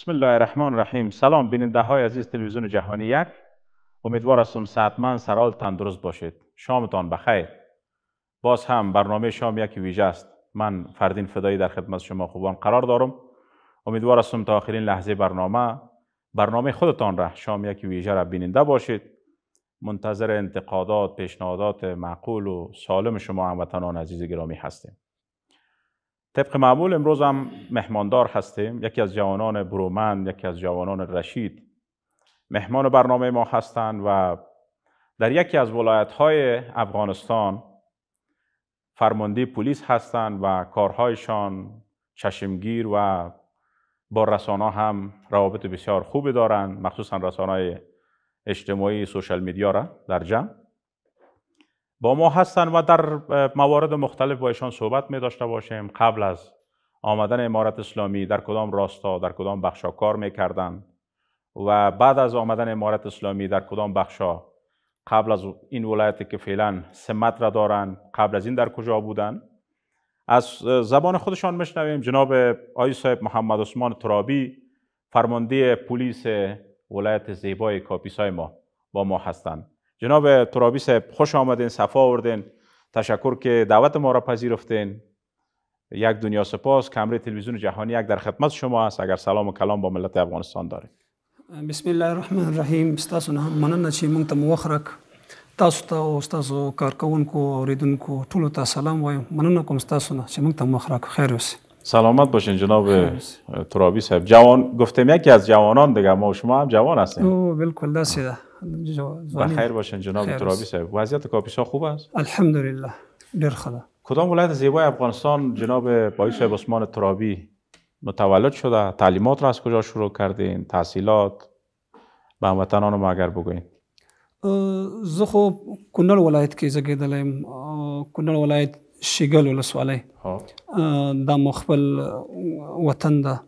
بسم الله الرحمن الرحیم سلام بیننده های عزیز تلویزیون جهانی یک امیدوار هستم صحتمند سرال تندرست باشید شامتان بخیر باز هم برنامه شام یک ویژه است من فردین فدایی در خدمت شما خوبان قرار دارم امیدوار هستم تا آخرین لحظه برنامه برنامه خودتان را شام یک ویژه را بیننده باشید منتظر انتقادات پیشنهادات معقول و سالم شما هموطنان عزیز گرامی هستیم طبق معمول امروز هم مهماندار هستیم یکی از جوانان برومند یکی از جوانان رشید مهمان برنامه ما هستند و در یکی از ولایت های افغانستان فرمانده پلیس هستند و کارهایشان چشمگیر و با رسانه هم روابط بسیار خوبی دارند مخصوصا رسانه اجتماعی سوشل میدیا را در جمع با ما هستن و در موارد مختلف با ایشان صحبت می داشته باشیم قبل از آمدن امارت اسلامی در کدام راستا در کدام بخشا کار می کردن و بعد از آمدن امارت اسلامی در کدام بخشا قبل از این ولایتی که فعلا سمت را دارن قبل از این در کجا بودن از زبان خودشان مشنویم جناب آی صاحب محمد عثمان ترابی فرمانده پلیس ولایت زیبای کاپیسای ما با ما هستند جناب ترابی صاحب خوش آمدین صفا آوردین تشکر که دعوت ما را پذیرفتین یک دنیا سپاس کمره تلویزیون جهانی یک در خدمت شما است اگر سلام و کلام با ملت افغانستان دارید بسم الله الرحمن الرحیم استاسو نه مننه چې موږ ته موخرک تاسو ته او کو ریدون کو ټولو ته سلام وایم مننه کوم استاسو نه چې موږ ته موخرک خیر سلامت باشین جناب ترابی صاحب جوان گفتم یکی از جوانان دیگه ما شما هم جوان هستیم او بالکل دسته بخیر باشین جناب ترابی صاحب وضعیت کاپیسا خوب است الحمدلله دیر خلا کدام ولایت زیبای افغانستان جناب پایش صاحب عثمان ترابی متولد شده تعلیمات را از کجا شروع کردین تحصیلات به هموطنان ما اگر بگوین زه خو ولایت کې زګیدل یم ولایت شګل ولسوالی خب. دا مخبل وطن ده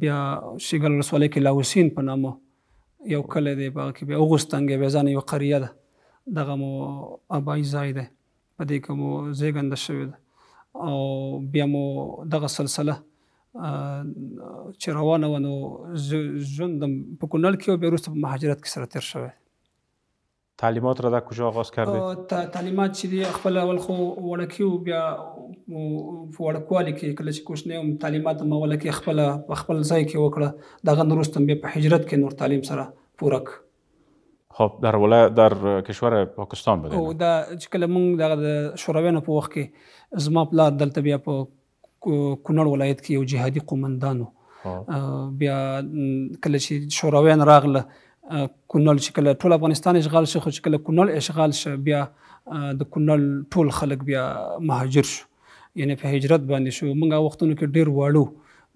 بیا شګل ولسوالۍ کې لاوسین په یو کلی دی په کې بیا اوغستنګ بیا ځان یو قریه ده دغه مو آبای ځای دی په دې کې مو زیږنده شوی ده او بیا مو دغه سلسله چې روانه ونه ژوند په کونړ کې او بیا وروسته په مهاجرت کې سره تیر شوی تعلیمات را در کجا آغاز کردید تعلیمات چې دی خپل اول خو وړکی او بیا وړکوالی کې کله چې کوښنه هم تعلیمات مو ولکه خپل خپل ځای کې وکړه دغه نورستم بیا په هجرت کې نور تعلیم سره پورک خب در ولایت در کشور پاکستان بده او دا چې کله مونږ د شورویانو په وخت کې زما پلار دلته بیا په کونړ ولایت کې یو جهادي قومندانو بیا کله چې شورویان راغله کونل چې کله ټول افغانستان اشغال شو خو چې کله کونل اشغال شو بیا د کونل ټول خلک بیا مهاجر شو یعنی په هجرت باندې شو موږ وختونو کې ډیر واړو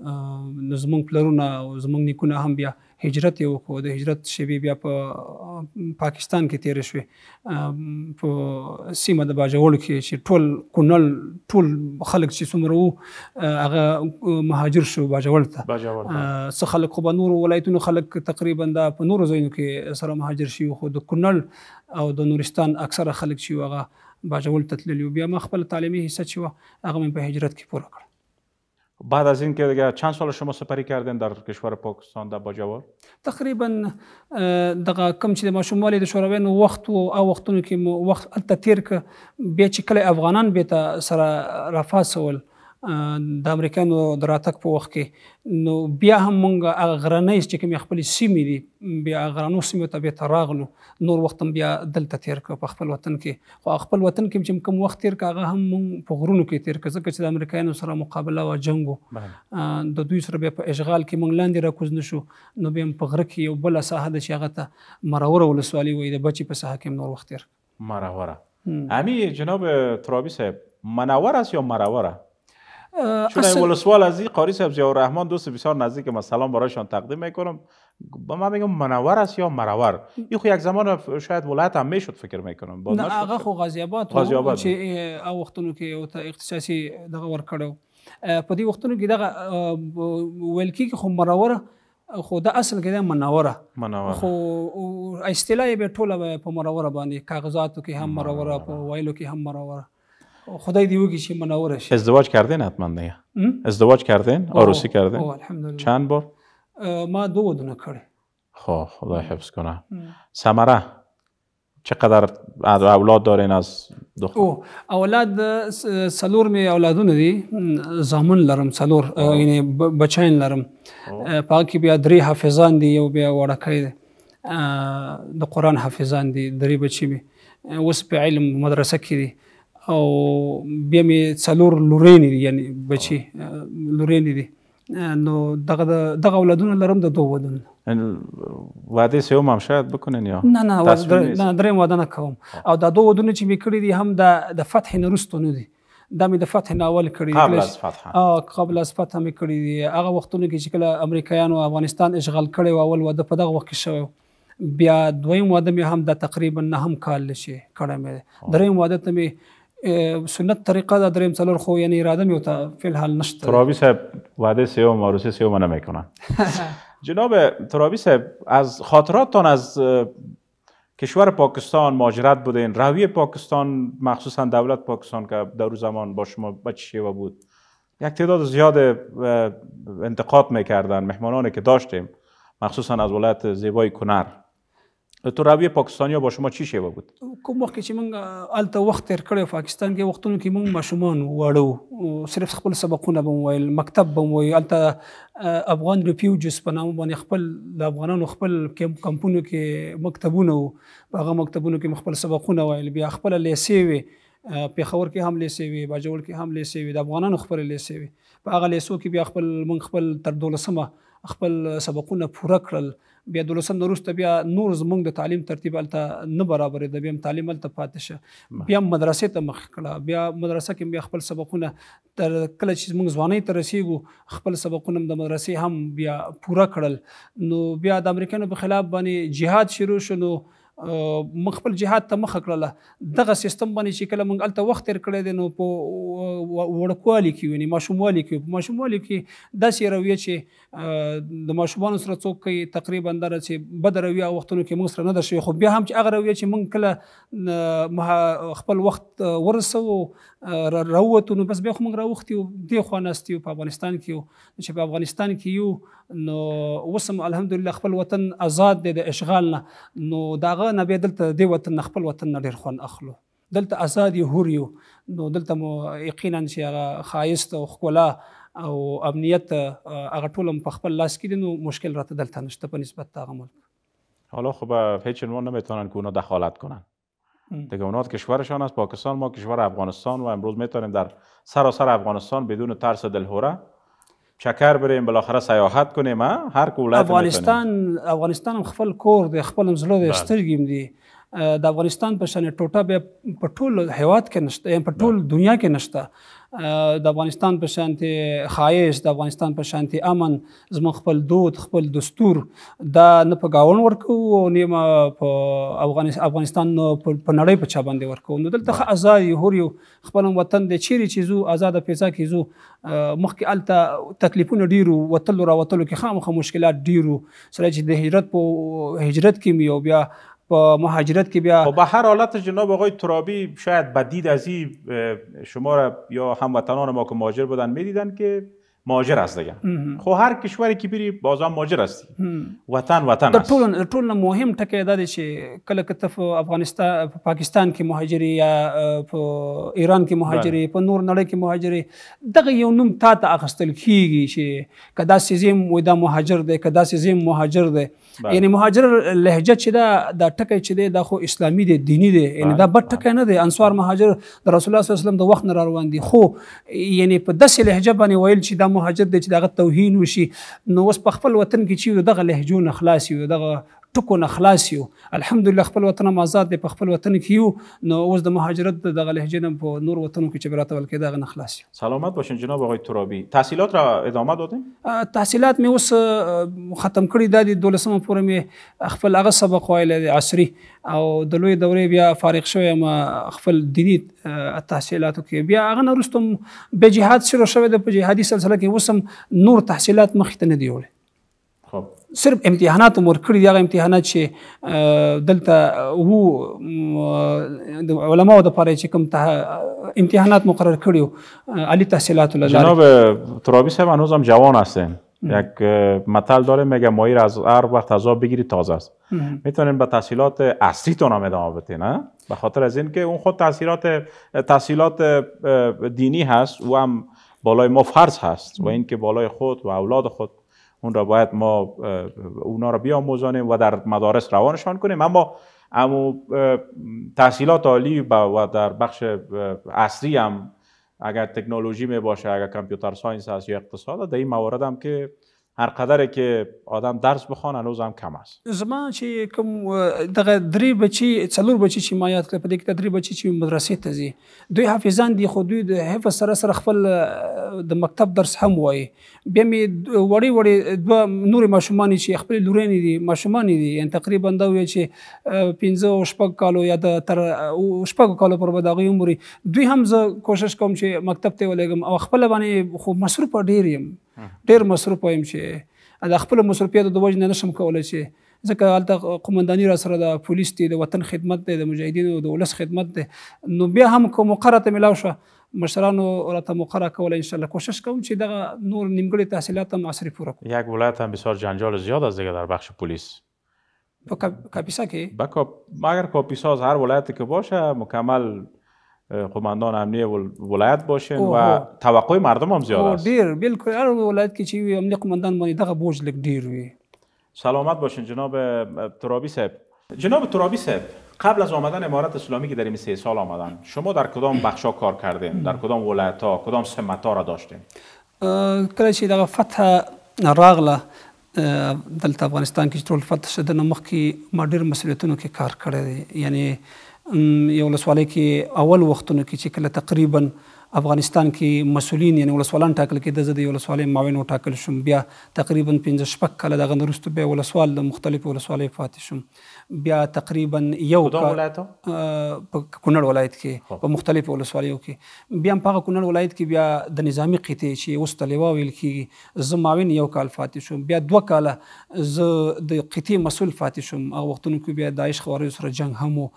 نو زمونږ پلرونه او زمونږ نیکونه هم بیا هجرت یې وکړو د هجرت شیبې بیا په پاکستان کې تیر شوې په سیمه د باجوړ کې چې ټول کونل ټول خلک چې څومره وو هغه مهاجر شو باجوړ ته څه خلک خو په نورو ولایتونو خلک تقریبا د په نورو ځایونو کې سره مهاجر شي خو د کونل او د نورستان اکثره خلک چې هغه باجوړ ته تللی بیا ما خپل تعلیمي حصہ چې هغه په هجرت کې پوره کړ بعد از اینکه دیگه چند سال شما سپری کردین در کشور پاکستان در باجوار تقریبا دغه کم چې ما شمالي د شوروین وخت او وختونو کې وخت التتیر ک به چې کله افغانان به ته سره رافاسول د امریکایانو د راتګ په وخت کې نو بیا هم مونږ هغه غرنۍ چې کوم خپل سیمې دي بیا غرانو سیمو ته بیا راغلو نور وخت بیا دلته تیر کو په خپل وطن کې خو خپل وطن کې چې کوم وخت تیر کاغه هم مونږ په غرونو کې تیر کړه چې د امریکایانو سره مقابله او جنگ د دوی سره بیا په اشغال کې مونږ لاندې راکوز نشو نو بیا په غره کې یو بل ساحه د شاغه ته مرور ولسوالي وي د بچي په ساحه کې نور وخت تیر مرور همین جناب ترابی صاحب منور است یا مروره چون ولسوال از این قاری صاحب و رحمان دوست بسیار نزدیک ما سلام برایشان تقدیم میکنم با من میگم منور است یا مرور این خو یک زمان شاید ولایت هم میشد فکر میکنم با نه آقا خو غازی آباد غازی آباد او وقتونو که او دغه ور کړو په دې وختونو کې دغه خو مرور خو اصل کې منوره منوره خو اصطلاح به ټوله په مرور باندې کاغذاتو کې هم مرور په وایلو کې هم مرور خدای دیو گیشی منور شه ازدواج کردین حتما دیگه ازدواج کردین عروسی کردین چند بار ما دو ودونه کړی خو خب، خدا حفظ کنه سمره چقدر اولاد دارین از دختر او اولاد سلور می اولادونه دی زامن لرم سلور یعنی بچاین لرم خب. پاکی بیا دری حافظان دی یو بیا وړکای د قران حافظان دي درې بچی می په علم مدرسه کې دی او بیا مې څلور لورینې یعنی بچي لورینې دي نو دغه دغه اولادونه لرم د دوه ودونه واده سه هم شاید بکنن یا نه نه نه درې واده نه کوم او دا دوه ودونه چې مې کړی دي هم د د فتح نه رستو نه دي دا مې د فتح نه اول کړی قبل از فتح اه قبل از فتح مې کړی دي هغه وختونه کې چې کله امریکایانو افغانستان اشغال کړی او اول واده په دغه وخت کې شوی بیا دویم واده مې هم د تقریبا نه هم کال لشي کړم دریم واده ته مې سنت طریقه دا دریم څلور خو یعنی اراده میوتا فیل حال نشته ترابی صاحب وعده سیوم عروسی سیوم میکنن. جناب ترابی صاحب از خاطراتتان از کشور پاکستان ماجرت بودین روی پاکستان مخصوصا دولت پاکستان که در زمان با شما بچه بود یک تعداد زیاد انتقاد میکردن مهمانانی که داشتیم مخصوصا از ولایت زیبای کنر تو راوی پاکستانیا با شما چی شیوه بود کوم وخت چې موږ الته وخت تیر کړو پاکستان کې وختونو کې موږ ماشومان وړو صرف خپل سبقونه به ویل مکتب به ویل الته افغان ریفیوجز په نامه باندې خپل د افغانانو خپل کمپونو کې مکتبونه او هغه مکتبونو کې خپل سبقونه ویل بیا خپل لیسې وی پیښور کې هم لیسې وی باجوړ کې هم لیسې وی د افغانانو خپل لیسې وی په هغه لیسو کې بیا خپل موږ خپل تر 12 خپل سبقونه پوره کړل بیا دولسم وروسته بیا نور زمونږ د تعلیم ترتیب الته نه برابرې د بیا تعلیم الته پاتې شه بیا مدرسې ته مخ کړه بیا مدرسه کې بیا خپل سبقونه تر کله چې موږ ځواني ته رسیدو خپل سبقونه د مدرسې هم بیا پوره کړل نو بیا د امریکایانو په خلاف باندې جهاد شروع شونه مخ خپل جهاد ته مخ کړله دغه سیستم باندې چې کله مونږ الته وخت تیر کړی دی نو په وړکوالي کې ونی ماشوموالي کې په ماشوموالي کې داسې رویه چې د ماشومانو سره څوک کوي تقریبا در چې بد رویه وختونو کې مونږ سره نه ده شوی خو بیا هم چې هغه رویه چې مونږ کله خپل وخت ورسو راووتو نو بس بیا خو موږ راوختي او دې خوا ناستي په افغانستان کې چې په افغانستان کې یو نو وسم الحمدلله خپل وطن آزاد دی د اشغال نه نو داغه نه بیا دلته دې وطن خپل وطن نه ډیر خوند اخلو دلته آزاد یو هور یو نو دلته مو یقینا چې هغه خایست او ښکلا او امنیت هغه ټول په خپل لاس کې نو مشکل راته دلته نشته په نسبت هغه ملک حالا خب به هیچ عنوان نمیتونن که اونا دخالت کنن تکونات کشورشان است پاکستان ما کشور افغانستان و امروز میتونیم در سراسر افغانستان بدون ترس دلهوره چکر بریم بالاخره سیاحت کنیم هر کولت افغانستان افغانستان هم خپل کور دی خپل زړه دی بله. دی د افغانستان په شان ټوټه به په ټول هیواد کې نشته په ټول دنیا کې نشته د افغانستان په شان ته خایش د افغانستان په شان ته امن زمو خپل دود خپل دستور دا نه په گاون ورکو او نه په افغانستان نو په نړۍ په چا باندې ورکو نو دلته آزاد هور یو خپل وطن د چیرې چیزو آزاد پیسې کیزو مخکې الته تکلیفونه ډیرو وتل را وتل کې خامخ مشکلات ډیرو سره چې د هجرت په هجرت کې میو بیا با مهاجرت که بیا خب به هر حالت جناب آقای ترابی شاید بدید از این شما را یا هموطنان ما که مهاجر بودن میدیدن که مهاجر است دیگه خو هر کشوری که بری بازم مهاجر است وطن وطن است ټول ټول مهم ټکی دا دی چې کله کته په افغانستان په پاکستان کې مهاجر یا په ایران کې مهاجر په نور نړۍ کې مهاجر دغه یو نوم تا ته اخستل کیږي چې کدا سیزم و دا مهاجر دی کدا سیزم مهاجر دی یعنی مهاجر لهجه چې دا د ټکی چې دی دا خو اسلامي دی دینی دی یعنی دا بد ټکی نه دی انصار مهاجر د رسول الله صلی الله علیه وسلم د وخت نه روان دي خو یعنی په داسې لهجه باندې ویل چې دا مهاجر دی چې دغه توهین وشي نو اوس په خپل وطن کې چې دغه لهجو نه خلاص وي دغه ټکو نه خلاص یو الحمدلله خپل وطن آزاد دی په خپل وطن کې یو نو اوس د مهاجرت د غلهجه نه په نور وطنو کې چې براته ولکې دا نه خلاص یو سلامت باشین جناب آقای ترابی تحصیلات را ادامه دادین تحصیلات مې اوس ختم کړی د 12 پورې مې خپل هغه سبق وایل عصري او د لوی دورې بیا فارغ شوی ما خپل دینی تحصیلاتو کې بیا هغه نه رستم به جهاد شروع شوی د په جهادي سلسله کې اوس نور تحصیلات مخ ته نه دی وړي صرف امتحانات مور کړی هغه امتحانات چې دلته وو د علماو د پاره چې کوم امتحانات مقرر کړیو علی تحصیلات الله جناب ترابی صاحب هنوز هم جوان هستن یک متل داره میگه مایر از هر وقت از آب بگیری تازه است میتونین به تحصیلات اصلی تون هم ادامه بتین نه به خاطر از اینکه اون خود تحصیلات تحصیلات دینی هست او هم بالای ما فرض هست و اینکه بالای خود و اولاد خود اون را باید ما اونا را بیاموزانیم و در مدارس روانشان کنیم اما اما تحصیلات عالی و در بخش اصری هم اگر تکنولوژی می باشه اگر کامپیوتر ساینس هست یا اقتصاد در این موارد هم که هر قدره کې آدم درس بخوان هنوز هم کم است زما چې کوم دغه درې بچي څلور بچي چې ما یاد کړ په دې کې درې بچي چې مدرسې ته ځي دوی حافظان دي خو دوی د حفظ سره سره خپل د مکتب درس هم وایي بیا مې وړي وړي دوه نورې ماشومان چې خپل لورینې دي ماشومان دي یعنی تقریبا دا وایي چې 15 او شپږ کالو یا د تر شپږ کالو پر بدغه عمر دوی هم زه کوشش کوم چې مکتب ته ولګم او خپل باندې خو مصروف ډیر یم ډیر مصروف وایم چې د خپل مصروفیت د وجه نه نشم کولای چې ځکه هلته قومنداني را سره د پولیس دی د وطن خدمت دی د مجاهدینو د ولس خدمت دی نو بیا هم کوم مقرره ته ملاو شو مشرانو راته مقرره کوله ان شاء الله کوشش کوم چې دغه نور نیمګړي تحصیلات هم عصري پوره کړم یک ولایت هم بسیار جنجال زیاد است دیگه در بخش پلیس با کاپیسا کې با کاپ مگر کاپیسا هر ولایتی که باشه مکمل قماندان امنیه ولایت باشین و توقع مردم هم زیاد است دیر، بالکل هر ولایت که چی وي امنیه قماندان باندې دغه بوج لک سلامت باشین جناب ترابی صاحب جناب ترابی صاحب قبل از آمدن امارت اسلامی که در این سه سال آمدن شما در کدام بخش کار کردین در کدام ولایت ها کدام سمت ها را داشتین کله چې دغه فتح راغله دلته افغانستان کې ټول فتح شدنه مخکې ما ډیر کې کار کړی یعنی یو لسوالۍ کې اول وختونو کې چې کله تقریبا افغانستان کې مسولین یعنی ولسوالان ټاکل کېده زه د یو لسوالۍ معاون وټاکل شوم بیا تقریبا پنځه شپږ کاله دغه نه وروسته بیا ولسوال د مختلفو ولسوالیو پاتې شوم بیا تقریبا یو کال په کونړ ولایت کې په مختلفو ولسوالیو کې بیا په کونړ ولایت کې بیا د نظامی قطې چې اوس تلوا ویل کېږي زه ماوین یو کال فاتح شوم بیا دوه کاله زه د قطې مسول فاتح شوم او وختونو کې بیا داعش خوارج سره جنگ هم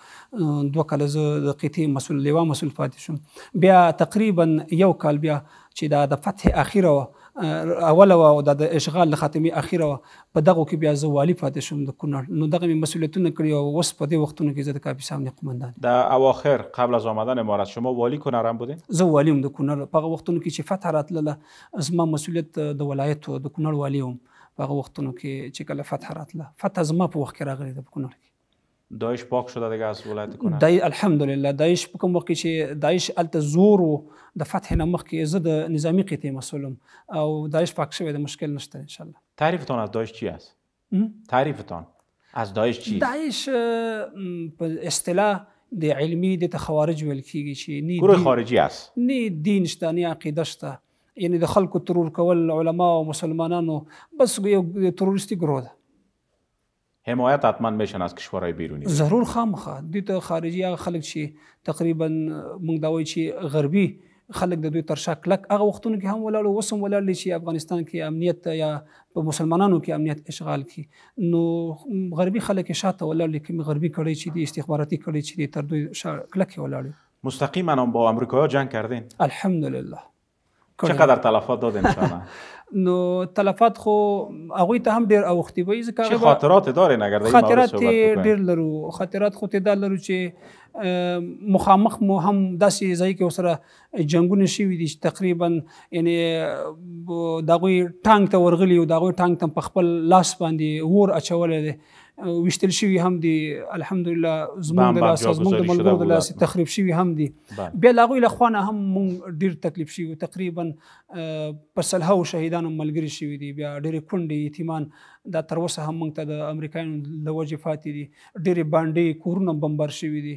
دوه کاله زه د قطې مسول لیوا مسول فاتح شوم بیا تقریبا یو کال بیا چې دا د فتح اخیره اوله او د اشغال له خاتمي اخیره په دغه کې بیا زه والی پاتې شوم د کونړ نو دغه می مسولیتونه کړی او وس په دې وختونو کې زه د کاپي سامنے قومندان د اواخر قبل از آمدن امارات شما والی کونړ هم بودین زه والیم د کونړ په وختونو کې چې فتح راتله زما مسولیت د ولایت د کونړ والی هم په وختونو کې چې کله فتح راتله فتح زما په وخت کې راغلی د کونړ کې دایش پاک شده دیگه از ولایت کنه دای الحمدلله دایش په کوم وخت چې داعش الته زور او د فتح نه د نظامی قتی مسولم او دایش پاک شوه د مشکل نشته ان شاء الله تعریفتان از دایش چی است تون از دایش چی دایش په اصطلاح د علمی د خوارج ویل کیږي چې نه ګروه خارجي است نه دین شته نه عقیده شته یعنی د خلکو ترور کول علما او مسلمانانو بس یو تروریستي ګروه حمایت حتما میشن از کشورهای بیرونی ضرور خامخا د ته خارجي خلک چې تقریبا موږ دا وایي چې غربي خلک د دوی تر شا کلک هغه وختونو کې هم ولاړ وسم ولاړ چې افغانستان کې امنیت یا په مسلمانانو کې امنیت اشغال کی نو غربي خلک شاته ولاړ کې غربي کړي چې د استخباراتي کړي چې تر دوی شا کلک ولاړ مستقیما با امریکایا جنگ کردین الحمدلله چقدر تلفات داد انسان نو تلفات خو هغه ته هم ډیر اوختي وي ځکه چې خاطرات دارین اگر دغه خاطرات ډیر لرو خاطرات خو ته دا لرو چې مخامخ مو هم داسې ځای کې وسره جنگونه شوي دي تقریبا یعنی دغه ټانک ته ورغلی او دغه ټانک ته په خپل لاس باندې ور اچولې دي وشتل شوی هم دي الحمدلله زمونږ د لاس زمونږ د ملګرو د لاس تخریب شوی هم دي بیا لاغوی له خوانه هم مونږ ډیر تکلیف شوی تقریبا په سلهو شهیدانو ملګری شوی دي بیا ډېر کونډې یتیمان دا تر اوسه هم موږ ته د امریکایانو د وجې فاتې دي ډېرې بانډې کورونه بمبار شوي دي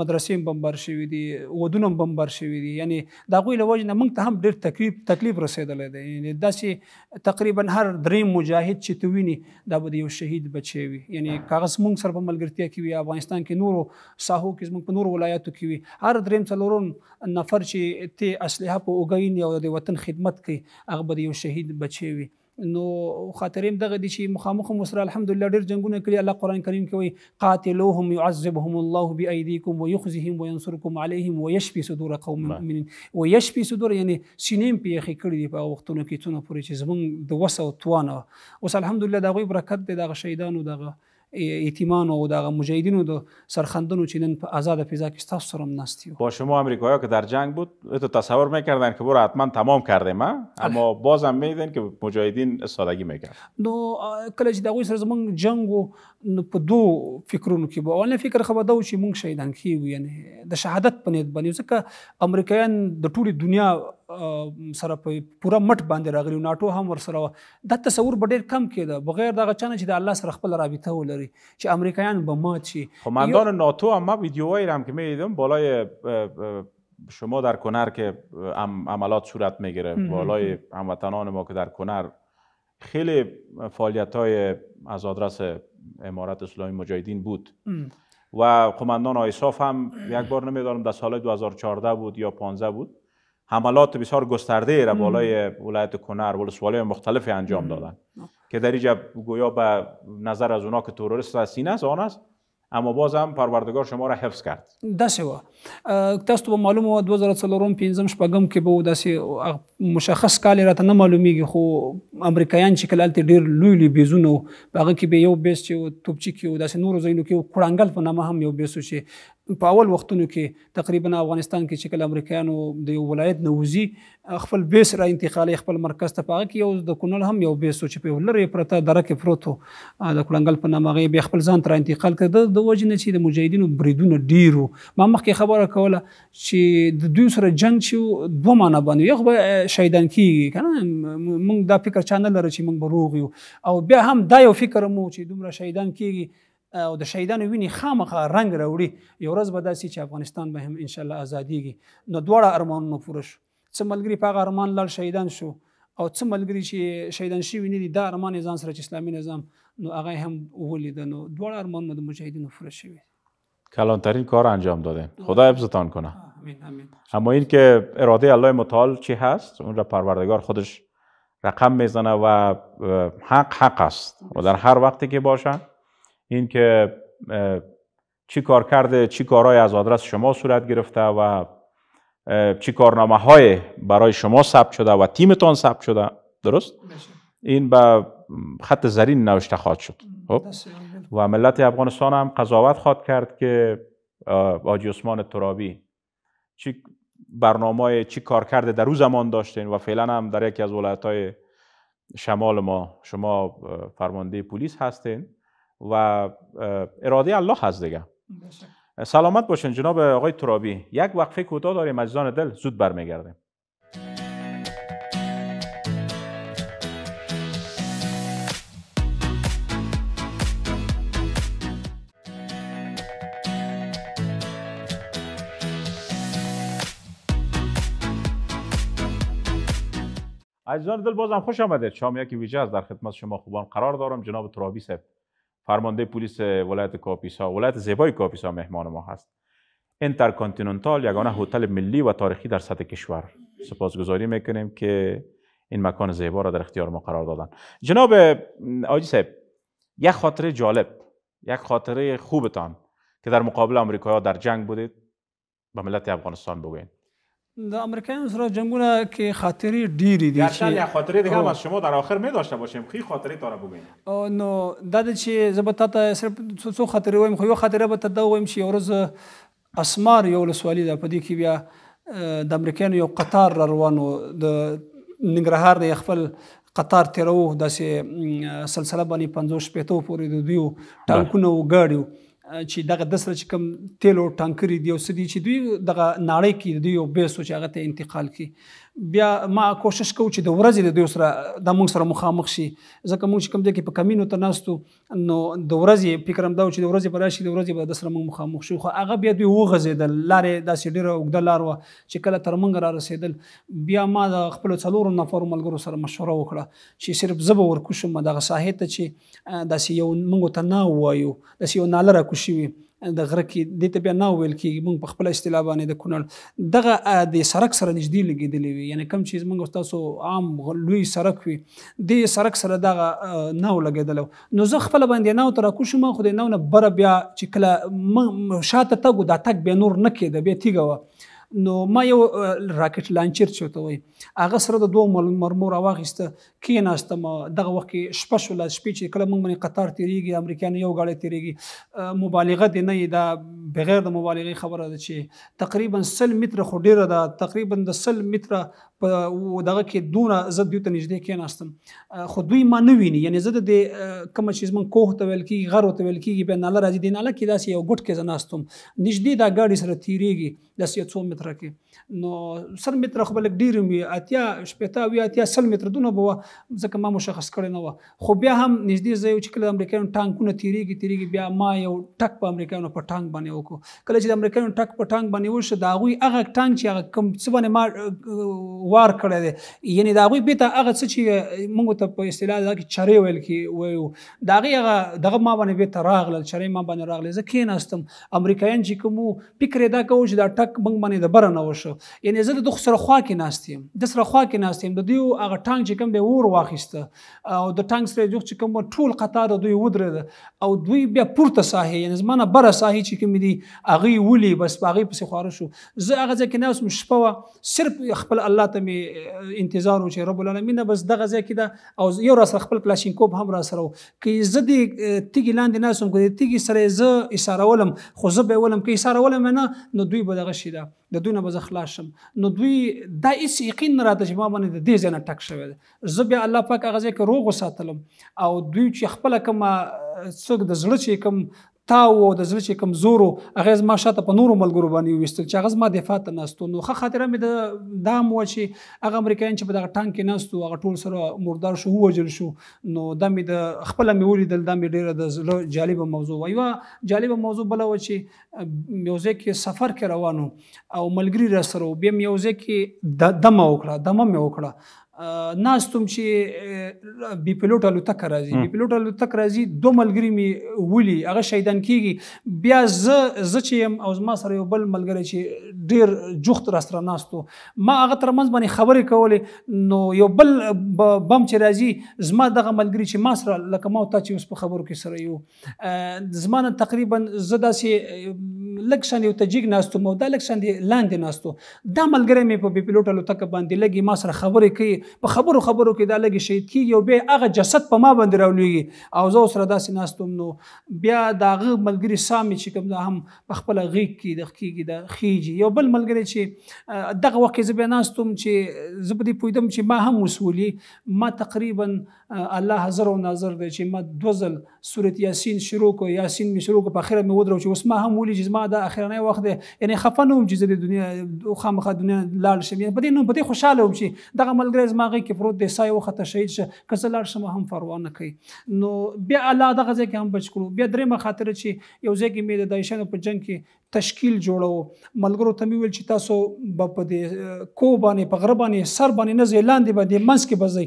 مدرسې بمبار شوي دي ودونه بمبار شوي دي یعنی د هغوی له وجې نه موږ ته هم ډېر تکلیف تکلیف رسېدلی دی یعنی داسې تقریبا هر درې مجاهد چې ته ویني دا به د یو شهید بچی وي یعنی کاغذ موږ سره په ملګرتیا کې وي افغانستان کې نورو ساحو کې زموږ په نورو ولایاتو کې وي هر درېم څلورم نفر چې ته اسلحه په اوګین او د وطن خدمت کوي هغه به د یو شهید بچی وي نو خاطریم دغه دي چې مخامخ هم سره الحمدلله ډېر جنگونه کړي الله قران کریم کې وایي قاتلوهم يعذبهم الله بأيديكم ويخزيهم وينصركم عليهم ويشفي صدور قوم مؤمنين ويشفي صدور یعنی سینې په یخې کړي دي په وختونو کې څونه پورې چې زمونږ د وسو توانه اوس الحمدلله دغه برکت دی دغه شهیدانو دغه ایتیمانو او داغ مجاهدینو د سرخندونو چې نن په آزاد فضا کې تاسو سره نستی با شما آمریکایی‌ها که در جنگ بود تو تصور میکردن که برو حتما تمام کردیم آره. اما بازم میدن که مجاهدین سادگی میکرد نو کله چې دغه سره جنگ و نو په دوه فکرونو کې فکر خو دا و چې مونږ شهیدان کیږو یعنی د شهادت په نیت باندې ځکه امریکایان د ټولي دنیا سره په پوره مټ باندې راغلی ناټو هم ورسره دا تصور به کم کېده بغیر دغه چانه چې د الله سره خپل رابطه ولري چې امریکایان به مات شي ناتو هم ویدیوهایی هم که میدیدم بالای شما در کنر که عملات صورت میگیره بالای هموطنان ما که در کنر خیلی فعالیت های از آدرس امارت اسلامی مجاهدین بود و قماندان آیساف هم یک بار نمیدانم در سال 2014 بود یا 15 بود حملات بسیار گسترده را بالای ولایت کنر ولسوالی مختلف انجام دادن که در اینجا گویا به نظر از اونا که تروریست هستین است آن است اما باز هم پروردگار شما را حفظ کرد داسې و تاسو ته معلوم و 2004 پنځم شپږم کې به داسې مشخص کال راته نه معلومیږي خو امریکایان چې کله تل ډیر لوی لوی بیزونه هغه کې به یو بیس چې توپچی کې داسې نور زینو کې کړنګل په نامه هم یو بیس چې په اول وختونو کې تقریبا افغانستان کې چې کله امریکایانو د یو ولایت نووزی خپل بیس را انتقال خپل مرکز ته پاغه کې یو د کونل هم یو بیس چې په لرې پرته درکه پروتو د کلنګل په نامه غي خپل ځان تر انتقال کړ د وجنه چې د مجاهدینو بریدونه ډیرو ما مخکې خبره کوله چې د دوی سره جنگ چې دوه معنی باندې یو به شهیدان کیږي کنه موږ دا فکر چانل لري چې موږ بروغ یو او بیا هم دا یو فکر مو چې دومره شهیدان کیږي او د شهیدانو ویني خامخه رنگ راوړي یو ورځ به داسې چې افغانستان به هم ان شاء الله ازاديږي نو دوړه ارمان پوره شو څه ملګری په ارمان لړ شهیدان شو او څه ملګری چې شهیدان شي ویني د ارمان ځان سره چې اسلامي نظام نو هغه هم ولید نو ارمان ارمانونه د مجاهدینو پوره شوی کلانترین کار انجام داده خدا ابزتان کنه اما این که اراده الله متعال چی هست اون را پروردگار خودش رقم میزنه و حق حق است و در هر وقتی که باشه این که چی کار کرده چی کارهای از آدرس شما صورت گرفته و چی کارنامه های برای شما ثبت شده و تیمتان ثبت شده درست؟ بله. این به خط زرین نوشته خواهد شد خب؟ و ملت افغانستان هم قضاوت خواهد کرد که آجی عثمان ترابی چی برنامه چی کار کرده در او زمان داشتین و فعلا هم در یکی از ولایت های شمال ما شما فرمانده پلیس هستین و اراده الله هست دیگه سلامت باشین جناب آقای ترابی یک وقفه کوتاه داریم عزیزان دل زود برمیگردیم عزیزان دل بازم خوش آمدید شام یکی ویژه از در خدمت شما خوبان قرار دارم جناب ترابی صاحب فرمانده پلیس ولایت کاپیسا ولایت زیبای کاپیسا مهمان ما هست انترکانتیننتال یگانه هتل ملی و تاریخی در سطح کشور سپاسگزاری میکنیم که این مکان زیبا را در اختیار ما قرار دادن جناب آجی صاحب یک خاطره جالب یک خاطره خوبتان که در مقابل ها در جنگ بودید به ملت افغانستان بگویید د امریکایانو سره جنگونه کې خاطرې ډېرې دي چې یا خاطرې دیگه هم از شما در آخر می داشته باشیم خی خاطره تا را بگوین نو دا چې زبتا ته صرف څو خاطرې وایم خو یو خاطره به ته دا وایم چې ورځ اسمار یو لسوالی ده په دې کې بیا د امریکایانو یو قطار روانو د ننګرهار د خپل قطار تیرو داسې سلسله باندې 50 شپېتو پورې د دوی ټانکونه وګاډیو چې دغه د سره چې کم تیل او ټانکري دی او سدي چې دوی دغه ناړې کې دوی او بیسو چې هغه ته انتقال کی بیا ما کوشش کوم چې د ورځې د دوی سره د موږ سره مخامخ شي ځکه موږ کوم دي کې په کمینو ته ناستو نو د ورځې فکرم دا چې د ورځې پر راشي د ورځې به د سره موږ مخامخ شو خو هغه بیا دوی وغځې د لارې د سډیره وګد لار و چې کله تر موږ را رسیدل بیا ما د خپل څلور نفر ملګرو سره مشوره وکړه چې صرف زب ورکو شم دغه ساحه ته چې داسې یو موږ ته نه وایو داسې یو ناله را کوشي د غره کې د ته بیا نه ویل کې موږ په خپل اصطلاح باندې د کونړ دغه د سرک سره نږدې لګیدلې وي یعنی کم چیز موږ تاسو عام لوی سرک وي د سرک سره دغه نه لګیدل نو زه خپل باندې نه تر کو شم خو د نه بر بیا چې کله شاته تګو دا تک به نور نه کېده بیا تیګه نو ما یو راکټ لانچر چوته وي هغه سره د دوه مرمور واغسته کیناسته ما دغه وخت کې شپه شو لا شپې چې کله موږ باندې قطار تیریږي امریکایانو یو غاړه تیریږي مبالغه دی نه دا بغیر د مبالغه خبره ده چې تقریبا 100 متر خو ډیره ده تقریبا د 100 متر په دغه کې دونه زه دوی ته نږدې کیناستم خو دوی ما نه ویني یعنی زه د کوم چیز من کوه ته ویل کی غر ته ویل کی به ناله راځي دیناله کې داسې یو ګټ کې زناستم نږدې دا ګاډي سره تیریږي داسې 100 متر तरह के نو سل متره خو بلک ډیر وي اتیا شپتا وی اتیا سل متره دونه بو ځکه ما مشخص کړی نه و خو بیا هم نږدې ځای چې کله امریکایانو ټانکونه تیریږي تیریږي بیا ما یو ټک په امریکایانو په ټانک باندې وکړو کله چې امریکایانو ټک په ټانک باندې وشه دا غوي هغه ټانک چې هغه کم څه باندې ما وار کړی دی یعنی دا غوي به ته هغه څه چې موږ ته په اصطلاح دا کې چری ویل کې وایو دا غي هغه دغه ما باندې به ته راغله چری ما باندې راغله زه کېناستم امریکایان چې کوم فکر دا کوو چې دا ټک موږ باندې د بر نه وشه یعنی زه د دوه سره خوا کې ناستیم د سره خوا کې ناستیم د دوی هغه ټانک چې کوم دی ور واخیسته او د ټانک سره جوخ چې کوم ټول قطار دوی ودرېد او دوی بیا پورته ساحه یعنی زمانه بره ساحه چې کوم دی هغه ولي بس باغې پسې خواره شو زه هغه ځکه ناس مشپوه صرف خپل الله ته می انتظار و چې رب العالمین بس دغه ځکه دا او یو را سره خپل پلاشینکوب هم را سره کې زه د تیګی لاندې ناسوم کو د تیګی سره زه اشاره ولم خو زه به ولم کې اشاره ولم نه نو دوی به دغه شي ده د دوی نه به خلاص شم نو دوی دا هیڅ یقین نه راته چې ما باندې د دې ځنه ټک شوی دی زه بیا الله پاک هغه ځکه روغ وساتلم او دوی چې خپل کومه څوک د زړه چې کوم تاو او د زړه چې کمزورو هغه زما شاته په نورو ملګرو باندې وستل چې هغه زما دفاع ته ناستو نو ښه خاطره مې د دام و چې هغه امریکایان چې په دغه ټانک کې ناستو هغه ټول سره مردار شو وجل شو نو دا مې د خپل مې ولیدل دا مې ډیره د زړه جالبه موضوع و یو جالبه موضوع بل و چې میوزیک کې سفر کې روانو او ملګری را سره بیا میوزیک کې دمه وکړه دمه مې وکړه ناستم چې بي پيلوټ الوتکه راځي بي پيلوټ الوتکه راځي دو ملګری می ولي هغه شیدان کیږي بیا ز ز چې يم او ما سره یو بل ملګری چې ډیر جوخت را سره ناستو ما هغه ترمنځ باندې خبرې کولې نو یو بل بم چې راځي زما دغه ملګری چې ما سره لکه ما او تا چې اوس په خبرو کې سره یو زمانه تقریبا زه داسې لکشن یو تجیګ ناستو مو دا لکشن دی لاندې ناستو دا ملګری مې په بي پيلوټ الوتکه باندې لګي ما سره خبرې کوي په خبرو خبرو کې دا لګي شهید کیږي او بیا هغه جسد په ما باندې راولېږي او زه سره داسې ناستم نو بیا دا غ ملګری سامي چې کوم دا هم په خپل غیږ کې د خکیږي د خیږي یو بل ملګری چې دغه وخت زه بیا ناستم چې زه به دې پوهېدم چې ما هم مسولي ما تقریبا الله حاضر او ناظر دی چې ما دوزل سوره یاسین شروع کو یاسین می شروع کو په اخره مې ودرو چې اوس ما هم ولي چې ما د اخرنۍ وخت دی یعنی خفنوم چې د دنیا خامخه دنیا لاړ شم یعنی په دې نو په دې خوشاله وم چې دغه ملګری زما غي کې پروت دی سای وخت شهید شه کله لاړ شم هم پروا نه کوي نو بیا الله دغه ځکه هم بچ کړو بیا درې مخاطر چې یو ځکه مې د دایشن په جنگ کې تشکیل جوړو ملګرو ته ویل چې تاسو به په دې کو باندې په غره باندې سر باندې نه ځای لاندې باندې منس کې بځي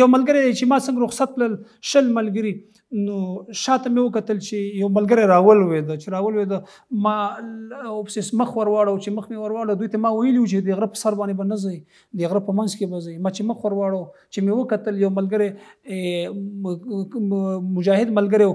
یو ملګری چې ما څنګه رخصت کړل شل ملګری نو شاته مې وکتل چې یو ملګری راول وې د چې راول وې د ما اوبسس مخ ورواړو چې مخ مې ورواړو دوی ته ما ویلو چې د غره په سر باندې بنځي د غره په منځ کې بځي ما چې مخ ورواړو چې مې وکتل یو ملګری مجاهد ملګری